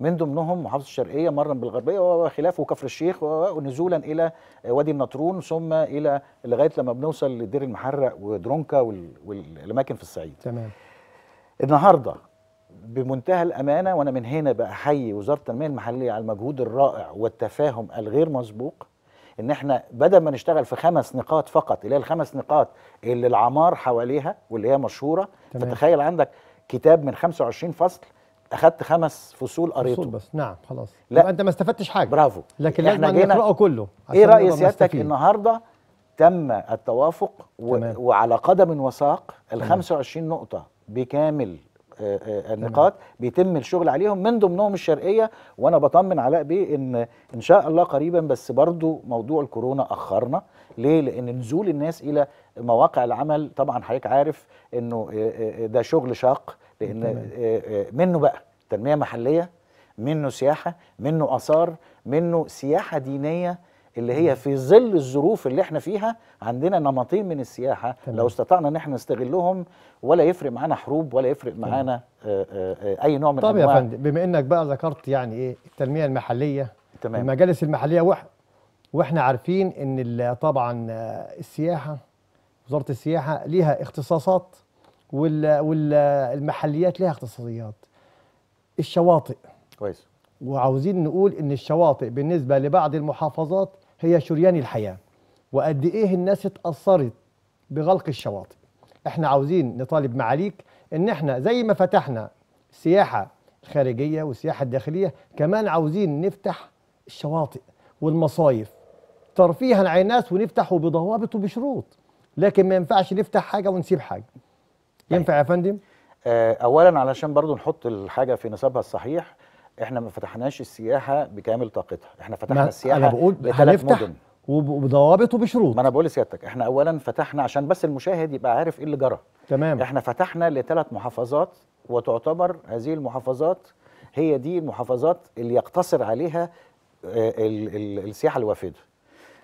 من ضمنهم محافظه الشرقيه مرا بالغربيه وخلافه وكفر الشيخ ونزولا الى وادي النطرون ثم الى لغايه لما بنوصل لدير المحرق ودرونكا والاماكن في الصعيد تمام النهارده بمنتهى الامانه وانا من هنا بحيي وزاره التنميه المحليه على المجهود الرائع والتفاهم الغير مسبوق ان احنا بدل ما نشتغل في خمس نقاط فقط اللي هي الخمس نقاط اللي العمار حواليها واللي هي مشهوره تمام. فتخيل عندك كتاب من 25 فصل اخدت خمس فصول قريته فصول بس نعم خلاص لا انت ما استفدتش حاجه برافو لكن يعني لازم نقراه كله ايه راي سيادتك النهارده تم التوافق تمام. و... وعلى قدم وساق ال 25 نقطه بكامل آه، آه، النقاط بيتم الشغل عليهم من ضمنهم الشرقيه وانا بطمن علاء بيه ان ان شاء الله قريبا بس برضو موضوع الكورونا اخرنا ليه لان نزول الناس الى مواقع العمل طبعا حضرتك عارف انه آه، ده شغل شاق لان آه، آه، منه بقى تنميه محليه منه سياحه منه اثار منه سياحه دينيه اللي هي في ظل الظروف اللي احنا فيها عندنا نمطين من السياحه تمام. لو استطعنا ان احنا نستغلهم ولا يفرق معانا حروب ولا يفرق معانا آه، اي نوع من طب يا فندم بما انك بقى ذكرت يعني ايه التنميه المحليه تمام المجالس المحليه وح واحنا عارفين ان طبعا السياحه وزاره السياحه ليها اختصاصات والمحليات لها اختصاصيات الشواطئ كويس وعاوزين نقول ان الشواطئ بالنسبه لبعض المحافظات هي شريان الحياه وقد ايه الناس اتاثرت بغلق الشواطئ احنا عاوزين نطالب معاليك ان احنا زي ما فتحنا السياحه الخارجيه والسياحه الداخليه كمان عاوزين نفتح الشواطئ والمصايف ترفيها على الناس ونفتحه بضوابط وبشروط لكن ما ينفعش نفتح حاجه ونسيب حاجه ينفع يا طيب. فندم؟ آه، اولا علشان برضو نحط الحاجه في نصابها الصحيح احنا ما فتحناش السياحه بكامل طاقتها احنا فتحنا السياحه انا بقول هنفتح مدن. وبضوابط وبشروط ما انا بقول لسيادتك احنا اولا فتحنا عشان بس المشاهد يبقى عارف ايه اللي جرى تمام احنا فتحنا لثلاث محافظات وتعتبر هذه المحافظات هي دي المحافظات اللي يقتصر عليها الـ آه، الـ السياحه الوافده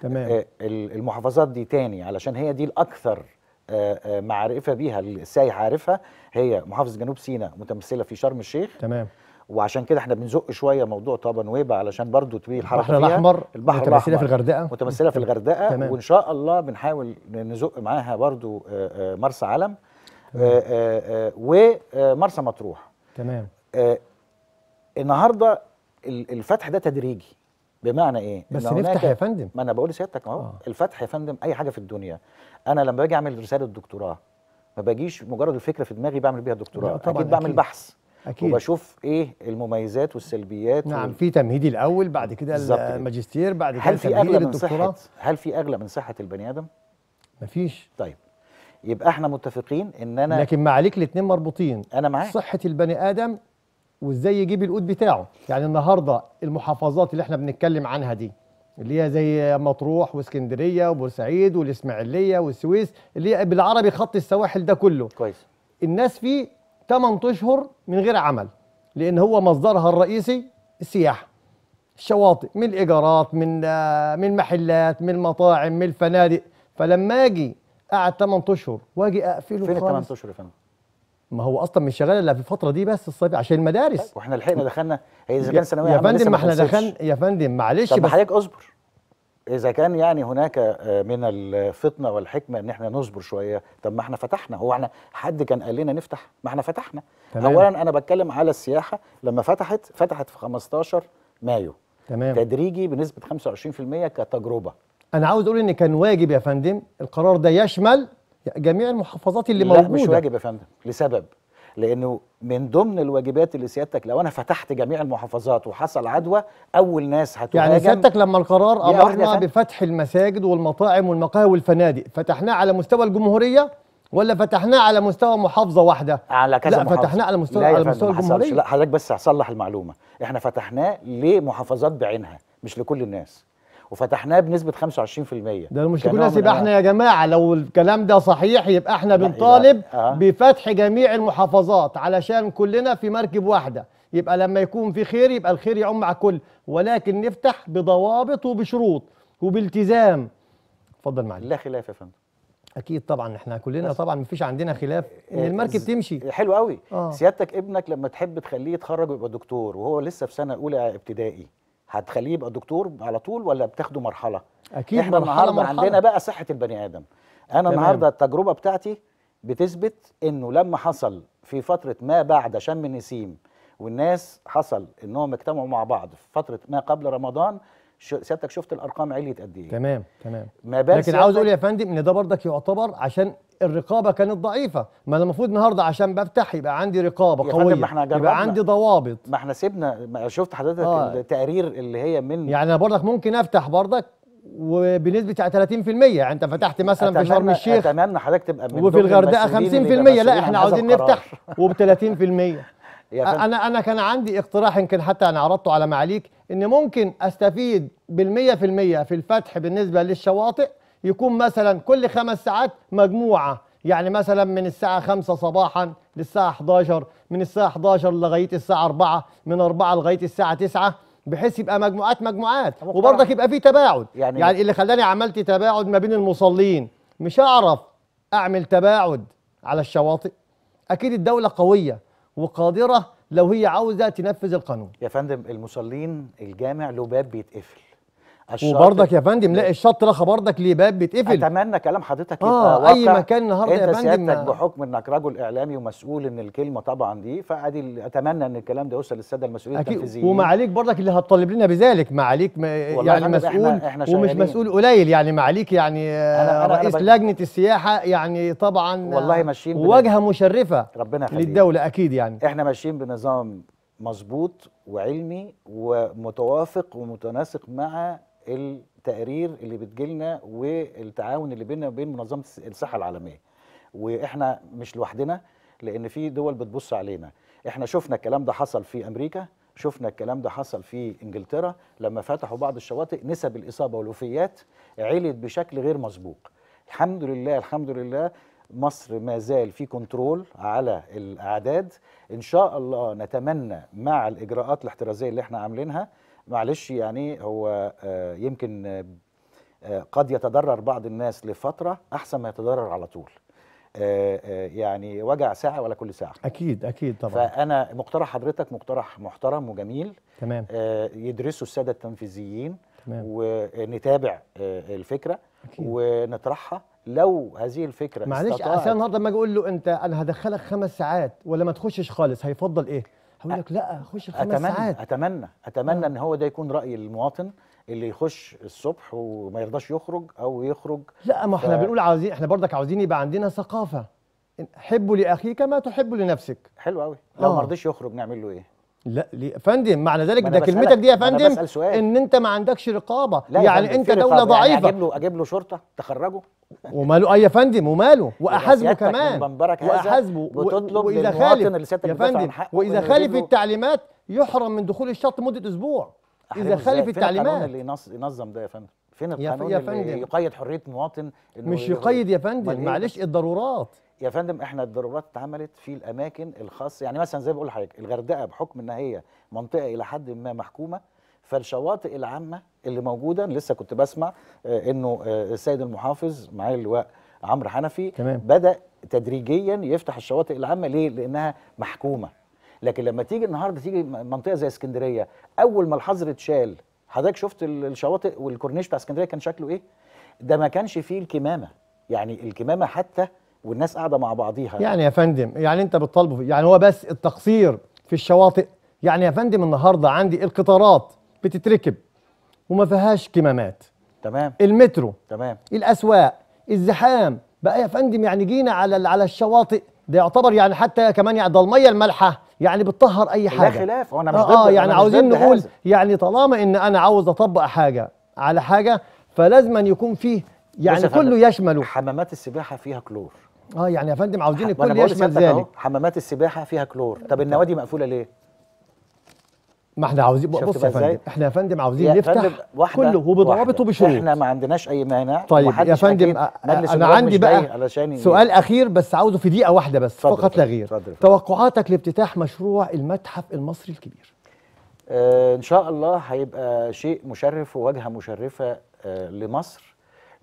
تمام آه، المحافظات دي تاني علشان هي دي الاكثر آه، آه، معرفه بيها السايح عارفها هي محافظه جنوب سيناء متمثله في شرم الشيخ تمام وعشان كده احنا بنزق شويه موضوع طابا نويبه علشان برضو تبقى الحركه البحر الاحمر البحر متمثله في الغردقه متمثله في الغردقه تمام. وان شاء الله بنحاول نزق معاها برضو آه، مرسى علم ومرسى مطروح تمام النهارده الفتح ده تدريجي بمعنى ايه بس نفتح يا فندم ما انا بقول لسيادتك اهو آه. الفتح يا فندم اي حاجه في الدنيا انا لما باجي اعمل رساله دكتوراه ما باجيش مجرد الفكره في دماغي بعمل بيها دكتوراه اكيد, أكيد بعمل بحث أكيد. وبشوف ايه المميزات والسلبيات نعم وال... في تمهيدي الاول بعد كده الماجستير بعد كده هل في اغلى من صحه هل في اغلى من صحه البني ادم مفيش طيب يبقى احنا متفقين ان انا لكن معاليك الاثنين مربوطين انا معاك صحه البني ادم وازاي يجيب القوت بتاعه يعني النهارده المحافظات اللي احنا بنتكلم عنها دي اللي هي زي مطروح واسكندريه وبورسعيد والاسماعيليه والسويس اللي هي بالعربي خط السواحل ده كله كويس الناس فيه 8 اشهر من غير عمل لان هو مصدرها الرئيسي السياحه الشواطئ من الايجارات من آه، من محلات من مطاعم من الفنادق فلما اجي قعد 8 اشهر واجي اقفله فين ال 8 اشهر يا فندم؟ ما هو اصلا مش شغال الا في الفتره دي بس الصيف عشان المدارس طيب، واحنا لحقنا دخلنا هي إيه، اذا كان ثانويه يا فندم ما احنا دخلنا يا فندم معلش طب حضرتك اصبر اذا كان يعني هناك آه، من الفطنه والحكمه ان احنا نصبر شويه طب ما احنا فتحنا هو احنا حد كان قال لنا نفتح ما احنا فتحنا تمام. اولا انا بتكلم على السياحه لما فتحت فتحت في 15 مايو تمام تدريجي بنسبه 25% كتجربه انا عاوز اقول ان كان واجب يا فندم القرار ده يشمل جميع المحافظات اللي لا موجوده مش واجب يا فندم لسبب لانه من ضمن الواجبات اللي سيادتك لو انا فتحت جميع المحافظات وحصل عدوى اول ناس هتهاجم يعني سيادتك لما القرار امرنا بفتح المساجد والمطاعم والمقاهي والفنادق فتحناه على مستوى الجمهوريه ولا فتحناه على مستوى محافظه واحده على كذا لا فتحناه على مستوى على مستوى الجمهوريه لا حضرتك بس هصلح المعلومه احنا فتحناه لمحافظات بعينها مش لكل الناس وفتحناه بنسبه 25% ده المشركون يبقى احنا يا جماعه لو الكلام ده صحيح يبقى احنا بنطالب آه. بفتح جميع المحافظات علشان كلنا في مركب واحده يبقى لما يكون في خير يبقى الخير يعم على الكل ولكن نفتح بضوابط وبشروط وبالتزام اتفضل معلش لا خلاف يا فندم اكيد طبعا احنا كلنا طبعا مفيش عندنا خلاف ان آه، المركب تمشي حلو قوي آه. سيادتك ابنك لما تحب تخليه يتخرج ويبقى دكتور وهو لسه في سنه اولى ابتدائي هتخليه يبقى دكتور على طول ولا بتاخده مرحله اكيد احنا النهارده مرحلة. عندنا بقى صحه البني ادم انا النهارده التجربه بتاعتي بتثبت انه لما حصل في فتره ما بعد شم النسيم والناس حصل انهم اجتمعوا مع بعض في فتره ما قبل رمضان سيادتك شفت الارقام عليت قد ايه تمام تمام ما لكن عاوز اقول يا فندم ان ده برضك يعتبر عشان الرقابه كانت ضعيفه ما انا المفروض النهارده عشان بفتح يبقى عندي رقابه قويه ما احنا يبقى عندي ضوابط ما احنا سيبنا ما شفت حضرتك آه. التقارير اللي هي من يعني انا برضك ممكن افتح برضك وبنسبه 30% يعني انت فتحت مثلا في شرم الشيخ اتمنى حضرتك تبقى من وفي الغردقه 50% لا احنا عاوزين نفتح وب 30% انا انا كان عندي اقتراح يمكن حتى انا عرضته على معاليك ان ممكن استفيد بال100% في الفتح بالنسبه للشواطئ يكون مثلا كل خمس ساعات مجموعه يعني مثلا من الساعه 5 صباحا للساعه 11 من الساعه 11 لغايه الساعه 4 من 4 لغايه الساعه 9 بحيث يبقى مجموعات مجموعات وبرضك يبقى في تباعد يعني, يعني اللي خلاني عملت تباعد ما بين المصلين مش هعرف اعمل تباعد على الشواطئ اكيد الدوله قويه وقادره لو هي عاوزه تنفذ القانون يا فندم المصلين الجامع له باب بيتقفل وبرضك يا فندم لا الشط رخى برضك ليه باب بيتقفل اتمنى كلام حضرتك آه، يبقى آه واقع اي مكان النهارده يا فندم انت سيادتك آه. بحكم انك رجل اعلامي ومسؤول ان الكلمه طبعا دي فادي اتمنى ان الكلام ده يوصل للساده المسؤولين أكيد ومعاليك برضك اللي هتطالب لنا بذلك معاليك يعني مسؤول إحنا إحنا ومش مسؤول قليل يعني معاليك يعني آه، أنا أنا رئيس أنا لجنه السياحه يعني طبعا والله ماشيين وجهه مشرفه ربنا يخليك للدوله اكيد يعني احنا ماشيين بنظام مظبوط وعلمي ومتوافق ومتناسق مع التقارير اللي بتجيلنا والتعاون اللي بيننا وبين منظمه الصحه العالميه واحنا مش لوحدنا لان في دول بتبص علينا احنا شفنا الكلام ده حصل في امريكا شفنا الكلام ده حصل في انجلترا لما فتحوا بعض الشواطئ نسب الاصابه والوفيات علت بشكل غير مسبوق الحمد لله الحمد لله مصر ما زال في كنترول على الاعداد ان شاء الله نتمنى مع الاجراءات الاحترازيه اللي احنا عاملينها معلش يعني هو آه، يمكن آه، آه، قد يتضرر بعض الناس لفتره احسن ما يتضرر على طول يعني وجع ساعه ولا كل ساعه اكيد اكيد طبعا فانا مقترح حضرتك مقترح محترم وجميل تمام يدرسوا الساده التنفيذيين تمام. ونتابع الفكره أكيد. ونطرحها لو هذه الفكره معلش عشان النهارده لما اجي اقول له انت انا هدخلك خمس ساعات ولا ما تخشش خالص هيفضل ايه هقول لك لا خش خمس أتمنى ساعات اتمنى اتمنى آه. ان هو ده يكون راي المواطن اللي يخش الصبح وما يرضاش يخرج او يخرج لا ما احنا ف... بنقول عاوزين احنا برضك عاوزين يبقى عندنا ثقافه حبوا لاخيك ما تحب لنفسك حلو قوي آه. لو آه. ما رضيش يخرج نعمل له ايه لا ليه فندم معنى ذلك ده كلمتك دي يا فندم ان انت ما عندكش رقابه لا يعني انت دوله يعني ضعيفه يعني اجيب له اجيب له شرطه تخرجه وماله اي آه، يا فندم وماله واحاسبه كمان واحاسبه بتطلب واذا خالف يا فندم واذا خالف التعليمات يحرم من دخول الشط مده اسبوع اذا خالف التعليمات فين القانون اللي ينظم ده يا فندم فين القانون يا فندم اللي يقيد حريه مواطن مش يقيد يا فندم إيه؟ معلش الضرورات يا فندم احنا الضرورات اتعملت في الاماكن الخاصه يعني مثلا زي بقول لحضرتك الغردقه بحكم ان هي منطقه الى حد ما محكومه فالشواطئ العامه اللي موجوده لسه كنت بسمع آه، انه آه، السيد المحافظ معي اللواء عمرو حنفي تمام. بدا تدريجيا يفتح الشواطئ العامه ليه لانها محكومه لكن لما تيجي النهارده تيجي منطقه زي اسكندريه اول ما الحظر اتشال حضرتك شفت الشواطئ والكورنيش بتاع اسكندريه كان شكله ايه ده ما كانش فيه الكمامه يعني الكمامه حتى والناس قاعده مع بعضيها يعني يا فندم يعني انت بتطالبه يعني هو بس التقصير في الشواطئ يعني يا فندم النهارده عندي القطارات بتتركب وما فيهاش كمامات تمام المترو تمام الاسواق الزحام بقى يا فندم يعني جينا على على الشواطئ ده يعتبر يعني حتى كمان يعني ده الميه المالحه يعني بتطهر اي حاجه لا خلاف وانا مش آه، ضد آه يعني عاوزين نقول يعني طالما ان انا عاوز اطبق حاجه على حاجه فلازم أن يكون فيه يعني كله يشمله حمامات السباحه فيها كلور اه يعني يا فندم عاوزين الكل يشمل ذلك حمامات السباحه فيها كلور طب النوادي مقفوله ليه ما احنا عاوزين بص يا فندم احنا يا فندم عاوزين نفتح كله وبضوابط وبشروط احنا ما عندناش اي مانع طيب يا فندم انا عندي بقى سؤال اخير بس عاوزه في دقيقه واحده بس فضل فقط لا غير توقعاتك لافتتاح مشروع المتحف المصري الكبير آه ان شاء الله هيبقى شيء مشرف وواجهه مشرفه آه لمصر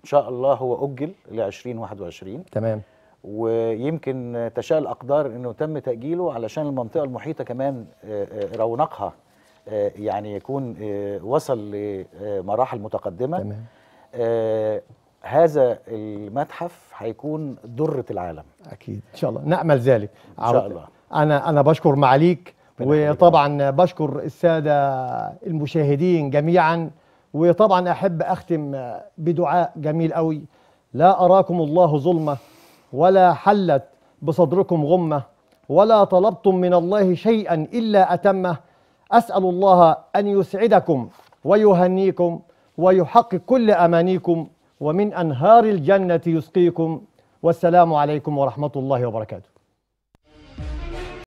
ان شاء الله هو اجل ل 2021 تمام ويمكن تشاء الاقدار انه تم تاجيله علشان المنطقه المحيطه كمان آه، آه، رونقها آه، يعني يكون آه، وصل لمراحل متقدمه تمام. آه، هذا المتحف هيكون دره العالم اكيد ان شاء الله نامل ذلك ان شاء الله انا انا بشكر معاليك وطبعا بشكر الساده المشاهدين جميعا وطبعا احب اختم بدعاء جميل قوي لا اراكم الله ظلمه ولا حلت بصدركم غمه ولا طلبتم من الله شيئا الا اتمه أسأل الله أن يسعدكم ويهنيكم ويحقق كل أمانيكم ومن أنهار الجنة يسقيكم والسلام عليكم ورحمة الله وبركاته